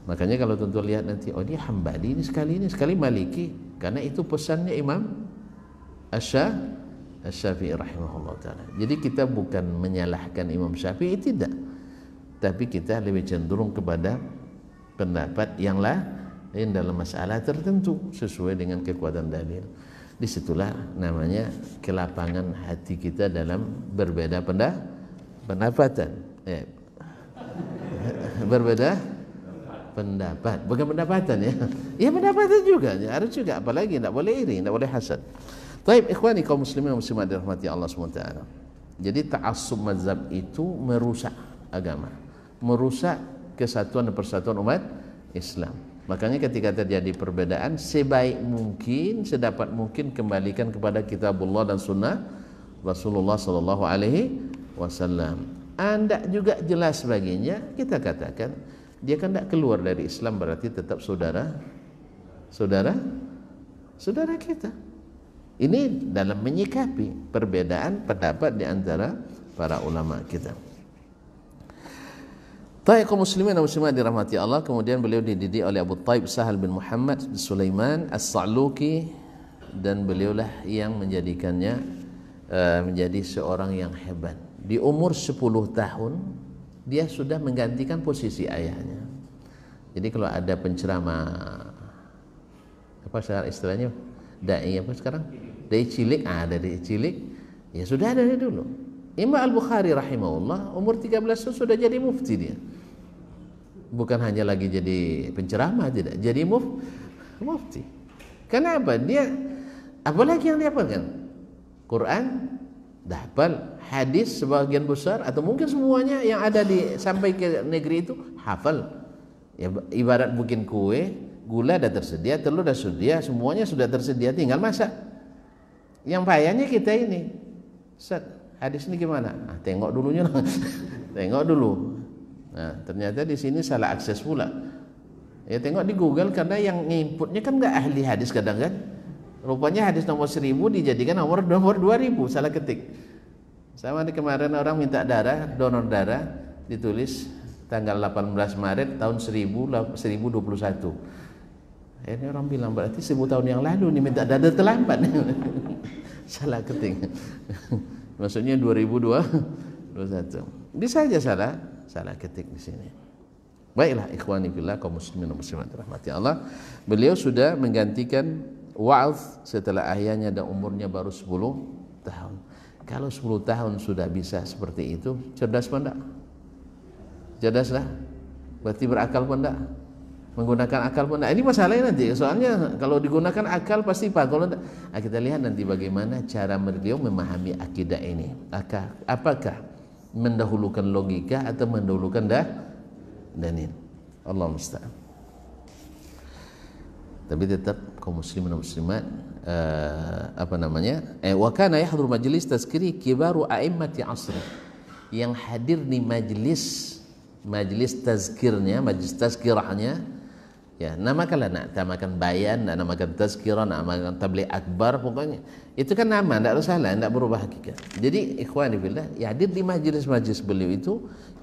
Makanya kalau tentu lihat nanti, oh ini hambali ini sekali ini sekali maliki, karena itu pesannya Imam Asya Asyafi'i rahimahullah taala. Jadi kita bukan menyalahkan Imam Syafi'i tidak, tapi kita lebih cenderung kepada pendapat yang lain dalam masalah tertentu sesuai dengan kekuatan dalil. Disitulah namanya kelapangan hati kita dalam berbeda pendah pendapatan. Eh, berbeda pendapat bukan pendapatan ya ya pendapatan juga ya, harus juga apalagi tidak boleh iri tidak boleh hasad Taib ikhwani kaum muslimin muslimat dirahmati Allah SWT jadi ta'assub mazhab itu merusak agama merusak kesatuan dan persatuan umat Islam makanya ketika terjadi perbedaan sebaik mungkin sedapat mungkin kembalikan kepada kitabullah dan sunnah Rasulullah Sallallahu Alaihi Wasallam anda juga jelas baginya kita katakan dia kan tidak keluar dari Islam berarti tetap saudara saudara saudara kita. Ini dalam menyikapi perbedaan pendapat di antara para ulama kita. Ta'iqul muslimin dan muslimat dirahmati Allah Kemudian beliau dididik oleh Abu Taib Sahal bin Muhammad bin Sulaiman As-Sa'luki Dan beliaulah yang menjadikannya uh, Menjadi seorang yang hebat Di umur 10 tahun dia sudah menggantikan posisi ayahnya. Jadi kalau ada pencerama apa istilahnya dai apa sekarang? Dai cilik, ah, dari cilik. Ya sudah ada dulu. Imam Al-Bukhari rahimahullah umur 13 tahun sudah jadi mufti dia. Bukan hanya lagi jadi pencerama tidak, jadi muf, mufti. Kenapa? Dia apalagi yang dia pegang? Quran, dapat hadis sebagian besar atau mungkin semuanya yang ada di sampai ke negeri itu hafal. Ya, ibarat mungkin kue, gula sudah tersedia, telur sudah tersedia, semuanya sudah tersedia, tinggal masak. Yang payahnya kita ini. Set, hadis ini gimana? Nah, tengok dulunya tengok dulu. Nah, ternyata di sini salah akses pula. Ya tengok di Google karena yang nginputnya kan nggak ahli hadis kadang kan. Rupanya hadis nomor 1000 dijadikan nomor nomor 2000, salah ketik. Sama di kemarin orang minta darah, donor darah, ditulis tanggal 18 Maret tahun 1000, 1021. Ini orang bilang berarti 1000 tahun yang lalu nih minta darah terlambat. salah ketik. Maksudnya 2002 21. Bisa aja salah, salah ketik di sini. Baiklah ikhwani fillah kaum muslimin nomor muslimat rahmati Allah. Beliau sudah menggantikan Walth setelah ayahnya dan umurnya baru 10 tahun. Kalau 10 tahun sudah bisa seperti itu, cerdas pun enggak? Cerdas lah. Berarti berakal pun enggak? Menggunakan akal pun enggak. Ini masalahnya nanti. Soalnya kalau digunakan akal pasti pak. Kalau nah, kita lihat nanti bagaimana cara beliau memahami akidah ini. Apakah mendahulukan logika atau mendahulukan dah danin? Allah musta'an. Tapi tetap kaum muslimin dan muslimat uh, apa namanya eh wa kana yahdhur majlis tazkiri kibaru a'immati asri yang hadir di majlis majlis tazkirnya majlis tazkirahnya ya nama kala nak namakan bayan nak namakan tazkirah nak namakan tabligh akbar pokoknya itu kan nama tidak salah tidak berubah hakikat jadi ikhwan fillah ya hadir di majlis-majlis beliau itu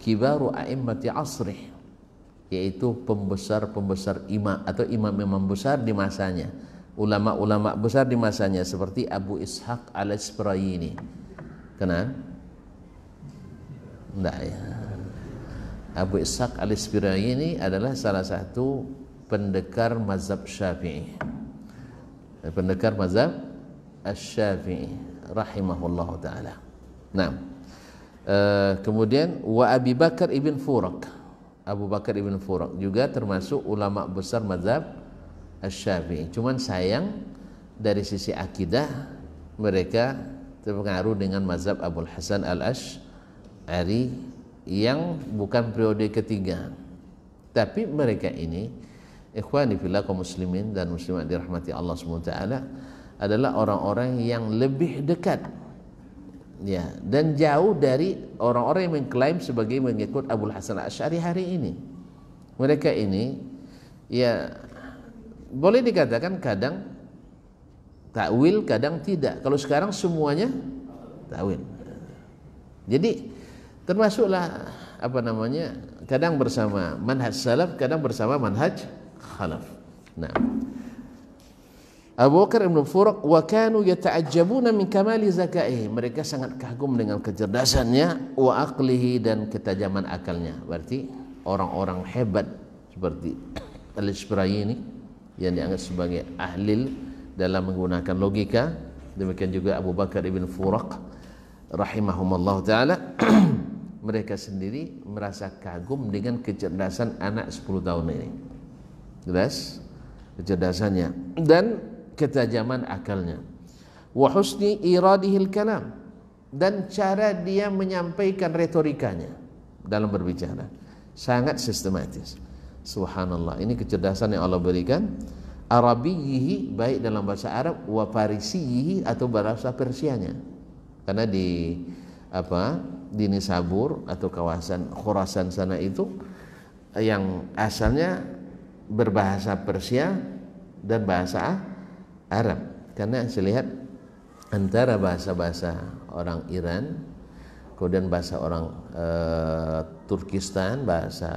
kibaru a'immati asri yaitu pembesar-pembesar imam atau imam-imam besar di masanya ulama-ulama besar di masanya seperti Abu Ishaq al ini kenal? enggak ya Abu Ishaq al ini adalah salah satu pendekar mazhab syafi'i pendekar mazhab asy-syafi'i rahimahullah ta'ala nah e, kemudian wa Abi Bakar ibn Furak Abu Bakar ibn Furak juga termasuk ulama besar mazhab Asy-Syafi'i. Cuman sayang dari sisi akidah mereka terpengaruh dengan mazhab Abu Hasan Al-Asy'ari yang bukan periode ketiga. Tapi mereka ini ikhwani fillah kaum muslimin dan muslimat dirahmati Allah SWT adalah orang-orang yang lebih dekat ya dan jauh dari orang-orang yang mengklaim sebagai mengikut Abu Hasan Asy'ari hari ini mereka ini ya boleh dikatakan kadang takwil kadang tidak kalau sekarang semuanya takwil jadi termasuklah apa namanya kadang bersama manhaj salaf kadang bersama manhaj khalaf nah Abu Bakar Ibn Furq wa kanu yata'ajjabuna min kamali zakaihi mereka sangat kagum dengan kecerdasannya wa aqlihi dan ketajaman akalnya berarti orang-orang hebat seperti al isbrai ini yang dianggap sebagai ahli dalam menggunakan logika demikian juga Abu Bakar Ibn Furq rahimahumallahu taala mereka sendiri merasa kagum dengan kecerdasan anak 10 tahun ini jelas kecerdasannya dan ketajaman akalnya wa husni iradihil kalam dan cara dia menyampaikan retorikanya dalam berbicara sangat sistematis subhanallah ini kecerdasan yang Allah berikan Arabiyihi baik dalam bahasa Arab wa Parisiyihi atau bahasa Persianya karena di apa di Nisabur atau kawasan Khurasan sana itu yang asalnya berbahasa Persia dan bahasa Arab karena saya lihat antara bahasa-bahasa orang Iran kemudian bahasa orang e, Turkistan bahasa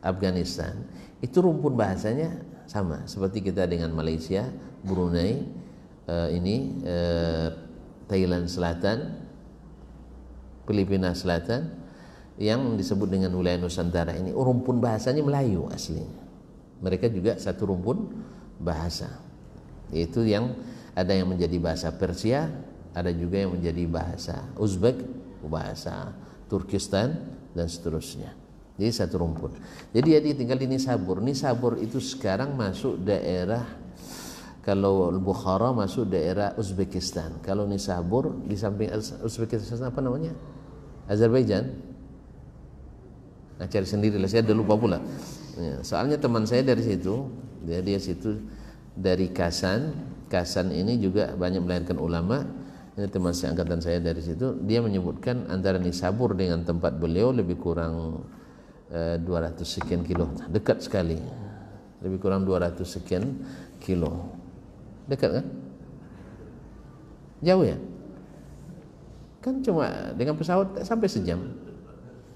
Afghanistan itu rumpun bahasanya sama seperti kita dengan Malaysia Brunei e, ini e, Thailand Selatan Filipina Selatan yang disebut dengan wilayah Nusantara ini rumpun bahasanya Melayu aslinya mereka juga satu rumpun bahasa itu yang ada yang menjadi bahasa Persia, ada juga yang menjadi bahasa Uzbek, bahasa Turkistan dan seterusnya. Jadi satu rumput. Jadi ya tinggal di Nisabur. Nisabur itu sekarang masuk daerah kalau Bukhara masuk daerah Uzbekistan. Kalau Nisabur di samping Uzbekistan apa namanya? Azerbaijan. Nah, cari sendiri lah, saya ada lupa pula. Ya, soalnya teman saya dari situ, dia ya, dia situ dari Kasan Kasan ini juga banyak melahirkan ulama ini teman seangkatan saya dari situ dia menyebutkan antara Nisabur dengan tempat beliau lebih kurang e, eh, 200 sekian kilo dekat sekali lebih kurang 200 sekian kilo dekat kan jauh ya kan cuma dengan pesawat sampai sejam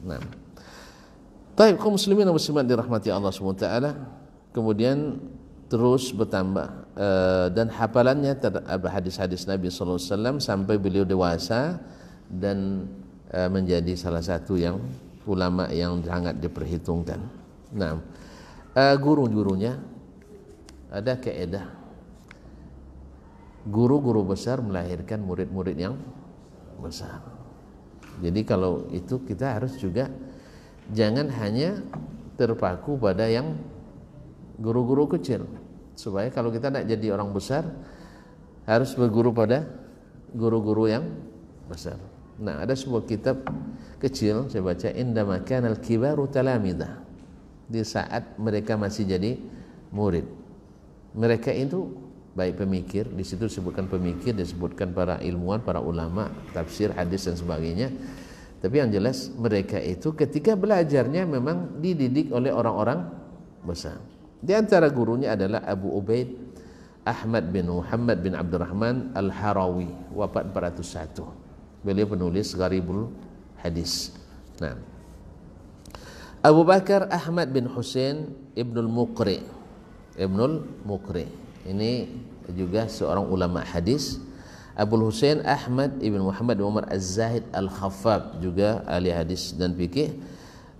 nah Taib kaum muslimin dan muslimat dirahmati Allah SWT kemudian terus bertambah e, dan hafalannya hadis-hadis Nabi Sallallahu Alaihi Wasallam sampai beliau dewasa dan e, menjadi salah satu yang ulama yang sangat diperhitungkan. Nah, e, guru-gurunya ada keedah. Guru-guru besar melahirkan murid-murid yang besar. Jadi kalau itu kita harus juga jangan hanya terpaku pada yang guru-guru kecil supaya kalau kita tidak jadi orang besar harus berguru pada guru-guru yang besar. Nah, ada sebuah kitab kecil saya baca Indama kanal kibaru talamida. Di saat mereka masih jadi murid. Mereka itu baik pemikir, di situ disebutkan pemikir, disebutkan para ilmuwan, para ulama, tafsir, hadis dan sebagainya. Tapi yang jelas mereka itu ketika belajarnya memang dididik oleh orang-orang besar. Di antara gurunya adalah Abu Ubaid Ahmad bin Muhammad bin Abdul Rahman Al-Harawi Wafat 401 Beliau penulis Garibul Hadis nah. Abu Bakar Ahmad bin Hussein Ibnul Muqri Ibnul Muqri Ini juga seorang ulama hadis Abu Hussein Ahmad Ibn Muhammad Umar Az-Zahid Al-Khafab Juga ahli hadis dan fikih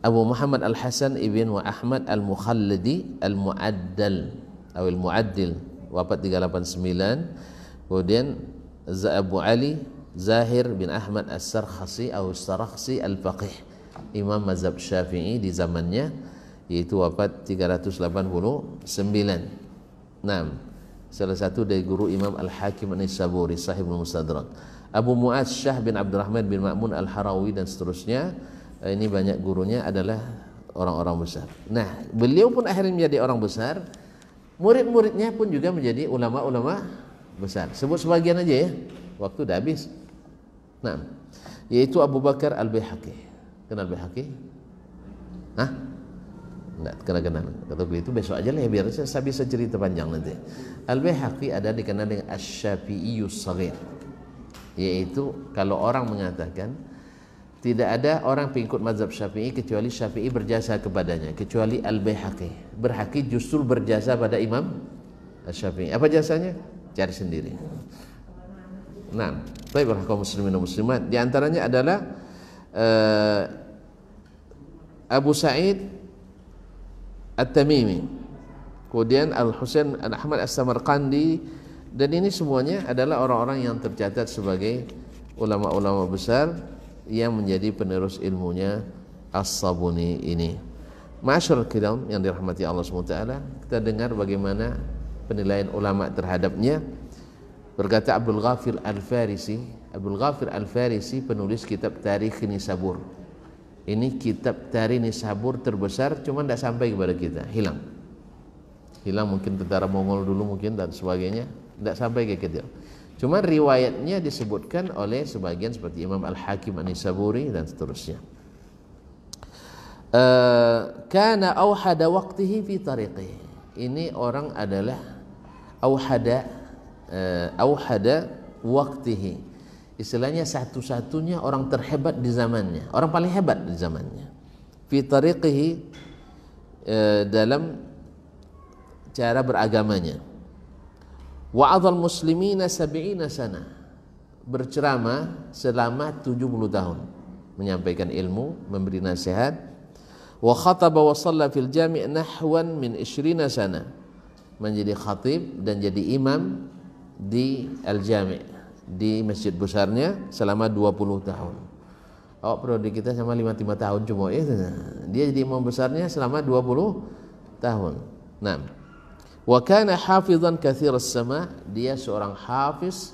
Abu Muhammad Al-Hasan ibn wa Ahmad Al-Mukhalladi Al-Mu'addal atau Al-Mu'addil wafat 389 kemudian Abu Ali Zahir bin Ahmad As-Sarkhasi atau Sarakhsi Al-Faqih Imam Mazhab Syafi'i di zamannya yaitu wafat 389 Nah, salah satu dari guru Imam Al-Hakim An-Nisaburi Sahibul Mustadrak Abu Mu'ad Syah bin Abdurrahman bin Ma'mun Al-Harawi dan seterusnya Eh, ini banyak gurunya adalah orang-orang besar. Nah, beliau pun akhirnya menjadi orang besar. Murid-muridnya pun juga menjadi ulama-ulama besar. Sebut sebagian aja ya. Waktu dah habis. Nah, yaitu Abu Bakar Al-Baihaqi. Kenal Baihaqi? Hah? Enggak, kenal-kenal. Kata begitu besok aja lah ya, biar saya bisa cerita panjang nanti. Al-Baihaqi ada dikenal dengan Asy-Syafi'iyus Saghir. Yaitu kalau orang mengatakan tidak ada orang pengikut mazhab Syafi'i kecuali Syafi'i berjasa kepadanya, kecuali Al-Baihaqi. Berhaqi justru berjasa pada Imam Syafi'i. Apa jasanya? Cari sendiri. Nah, baik kaum muslimin dan muslimat. Di antaranya adalah uh, Abu Sa'id At-Tamimi. Kemudian Al-Husain Al-Ahmad As-Samarqandi dan ini semuanya adalah orang-orang yang tercatat sebagai ulama-ulama besar yang menjadi penerus ilmunya As-Sabuni ini. Masyur kiram yang dirahmati Allah SWT Kita dengar bagaimana penilaian ulama terhadapnya Berkata Abdul Ghafir Al-Farisi Abdul Ghafir Al-Farisi penulis kitab Tarikh Nisabur Ini kitab Tarikh Nisabur terbesar Cuma tidak sampai kepada kita, hilang Hilang mungkin tentara Mongol dulu mungkin dan sebagainya Tidak sampai ke kita Cuma riwayatnya disebutkan oleh sebagian seperti Imam Al-Hakim An-Nisaburi dan seterusnya. Eh, Karena awhada waktihi fi tariqi. Ini orang adalah awhada eh, awhada waktihi. Istilahnya satu-satunya orang terhebat di zamannya, orang paling hebat di zamannya. Fi tariqihi eh, dalam cara beragamanya wa'adhal muslimina sabi'ina sana berceramah selama 70 tahun menyampaikan ilmu memberi nasihat wa khataba wa salla fil jami' nahwan min 20 sana menjadi khatib dan jadi imam di al-jami' di masjid besarnya selama 20 tahun Oh, periode kita sama 55 tahun cuma itu. Ya, Dia jadi imam besarnya selama 20 tahun. Nah, Wa kana hafizan kathir sama, dia seorang hafiz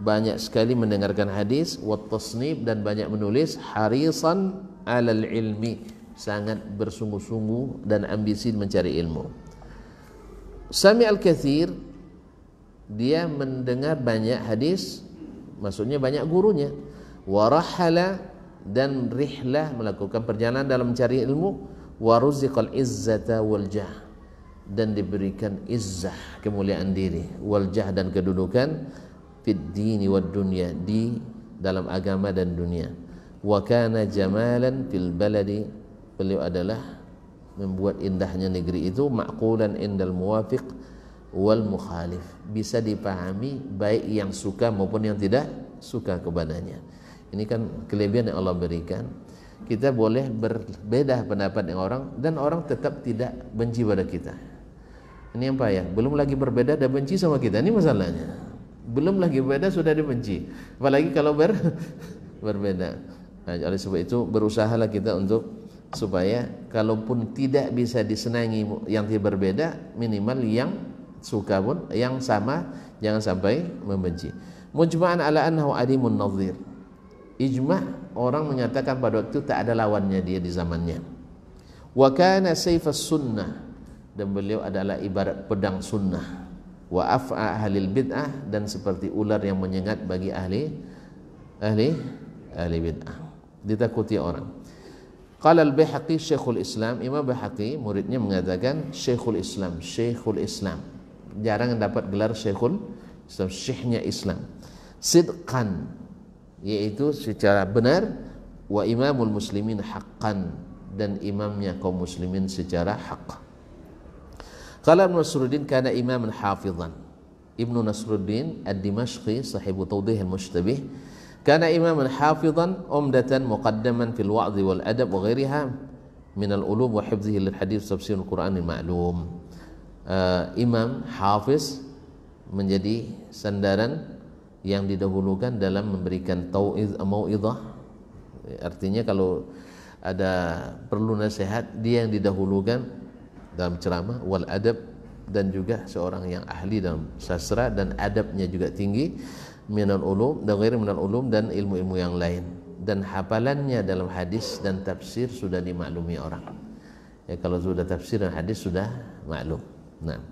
banyak sekali mendengarkan hadis wa tasnib dan banyak menulis harisan alal ilmi sangat bersungguh-sungguh dan ambisi mencari ilmu. Sami al-Kathir dia mendengar banyak hadis maksudnya banyak gurunya warahala dan rihlah melakukan perjalanan dalam mencari ilmu waruziqal izzata wal jah dan diberikan izzah kemuliaan diri waljah dan kedudukan fid dini wad dunya di dalam agama dan dunia wa kana jamalan fil baladi beliau adalah membuat indahnya negeri itu maqulan indal muwafiq wal mukhalif bisa dipahami baik yang suka maupun yang tidak suka kepadanya ini kan kelebihan yang Allah berikan kita boleh berbeda pendapat dengan orang dan orang tetap tidak benci pada kita ini yang payah belum lagi berbeda dan benci sama kita ini masalahnya belum lagi berbeda sudah dibenci apalagi kalau ber berbeda nah, oleh sebab itu berusahalah kita untuk supaya kalaupun tidak bisa disenangi yang tidak berbeda minimal yang suka pun yang sama jangan sampai membenci mujma'an ala annahu adimun nadhir ijma orang menyatakan pada waktu tak ada lawannya dia di zamannya wa kana sunnah dan beliau adalah ibarat pedang sunnah wa af'a halil bid'ah dan seperti ular yang menyengat bagi ahli ahli ahli bid'ah ditakuti orang Qala al bihaqi Syekhul Islam Imam bihaqi muridnya mengatakan Syekhul Islam Syekhul Islam jarang dapat gelar Syekhul Islam Syekhnya Islam sidqan yaitu secara benar wa imamul muslimin haqqan dan imamnya kaum muslimin secara hak Qala Ibnu Nasruddin kana imaman hafizan. Ibnu Nasruddin Ad-Dimashqi sahibu Tawdih al-Mushtabih kana imaman hafizan umdatan muqaddaman fil wa'dhi wal adab wa ghairiha min al-ulum wa hifzihi lil hadis tafsir al-Qur'an al-ma'lum. Uh, imam hafiz menjadi sandaran yang didahulukan dalam memberikan tauiz mauizah artinya kalau ada perlu nasihat dia yang didahulukan dalam ceramah wal adab dan juga seorang yang ahli dalam sastra dan adabnya juga tinggi minal ulum dan ghairi minal ulum dan ilmu-ilmu yang lain dan hafalannya dalam hadis dan tafsir sudah dimaklumi orang ya kalau sudah tafsir dan hadis sudah maklum nah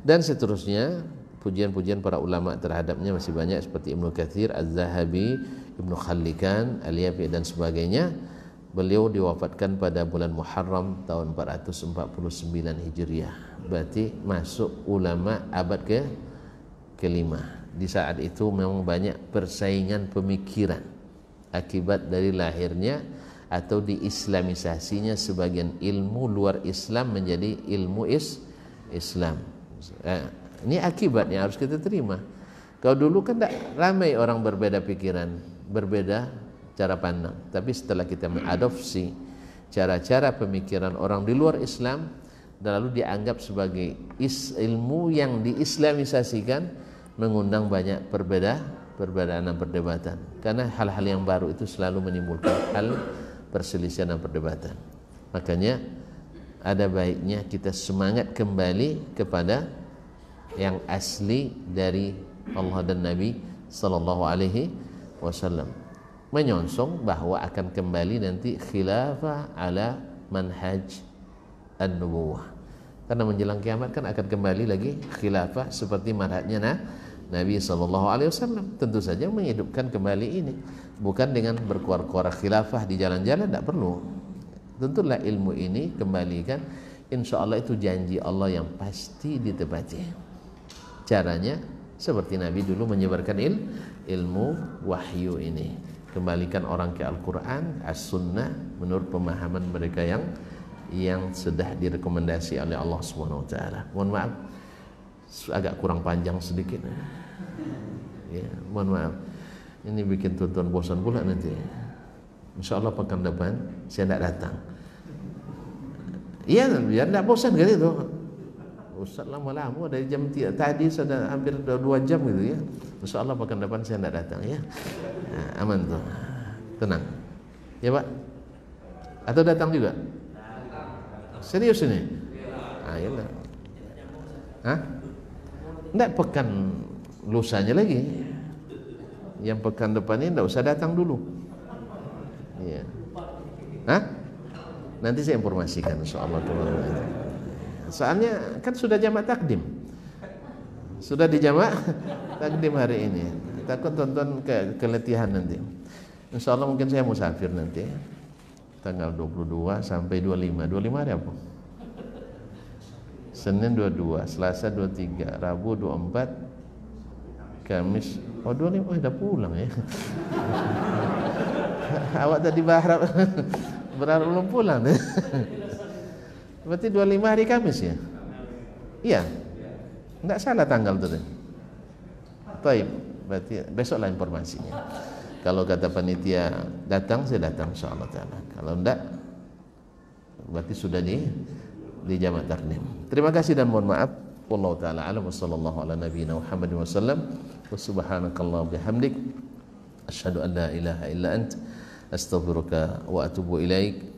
dan seterusnya pujian-pujian para ulama terhadapnya masih banyak seperti Ibnu Kathir, Az-Zahabi, Ibnu Khalikan, al dan sebagainya Beliau diwafatkan pada bulan Muharram tahun 449 Hijriah. Berarti masuk ulama abad ke kelima. Di saat itu memang banyak persaingan pemikiran akibat dari lahirnya atau diislamisasinya sebagian ilmu luar Islam menjadi ilmu is Islam. Eh, ini akibatnya harus kita terima. Kalau dulu kan tidak ramai orang berbeda pikiran, berbeda cara pandang. Tapi setelah kita mengadopsi cara-cara pemikiran orang di luar Islam lalu dianggap sebagai is ilmu yang diislamisasikan mengundang banyak perbeda perbedaan dan perdebatan. Karena hal-hal yang baru itu selalu menimbulkan hal perselisihan dan perdebatan. Makanya ada baiknya kita semangat kembali kepada yang asli dari Allah dan Nabi sallallahu alaihi wasallam menyongsong bahwa akan kembali nanti khilafah ala manhaj an-nubuwah karena menjelang kiamat kan akan kembali lagi khilafah seperti manhajnya nah Nabi Shallallahu Alaihi Wasallam tentu saja menghidupkan kembali ini bukan dengan berkuar-kuar khilafah di jalan-jalan tidak perlu tentulah ilmu ini kembalikan insya Allah itu janji Allah yang pasti ditepati caranya seperti Nabi dulu menyebarkan il, ilmu wahyu ini kembalikan orang ke Al-Quran, As-Sunnah menurut pemahaman mereka yang yang sudah direkomendasi oleh Allah Subhanahu wa taala. Mohon maaf agak kurang panjang sedikit. Ya, mohon maaf. Ini bikin tuan-tuan bosan pula nanti. Insya Allah pekan depan saya tidak datang. Iya, biar ya, tidak bosan kan itu. Ustaz lama-lama dari jam tiga tadi sudah hampir dua jam gitu ya Insya Allah pekan depan saya nak datang ya nah, aman tuh tenang ya Pak atau datang juga serius ini ah ya Hah? Tidak pekan lusanya lagi yang pekan depan ini tidak usah datang dulu ya. Hah? nanti saya informasikan insya Allah soalnya kan sudah jamak takdim sudah di jamak takdim hari ini takut tonton ke keletihan nanti insya Allah mungkin saya musafir nanti tanggal 22 sampai 25 25 hari apa? Senin 22 Selasa 23 Rabu 24 Kamis oh 25 oh, udah pulang ya awak tadi berharap berharap belum pulang ya Berarti 25 hari Kamis ya? Iya. Enggak salah tanggal itu. Baik, berarti besok lah informasinya. Kalau kata panitia datang saya datang insyaallah taala. Kalau enggak berarti sudah di di jamak taklim. Terima kasih dan mohon maaf. Wallahu taala alam wa sallallahu ala nabiyyina Muhammad wa sallam wa subhanakallah bihamdik asyhadu an la ilaha illa ant astaghfiruka wa atubu ilaik.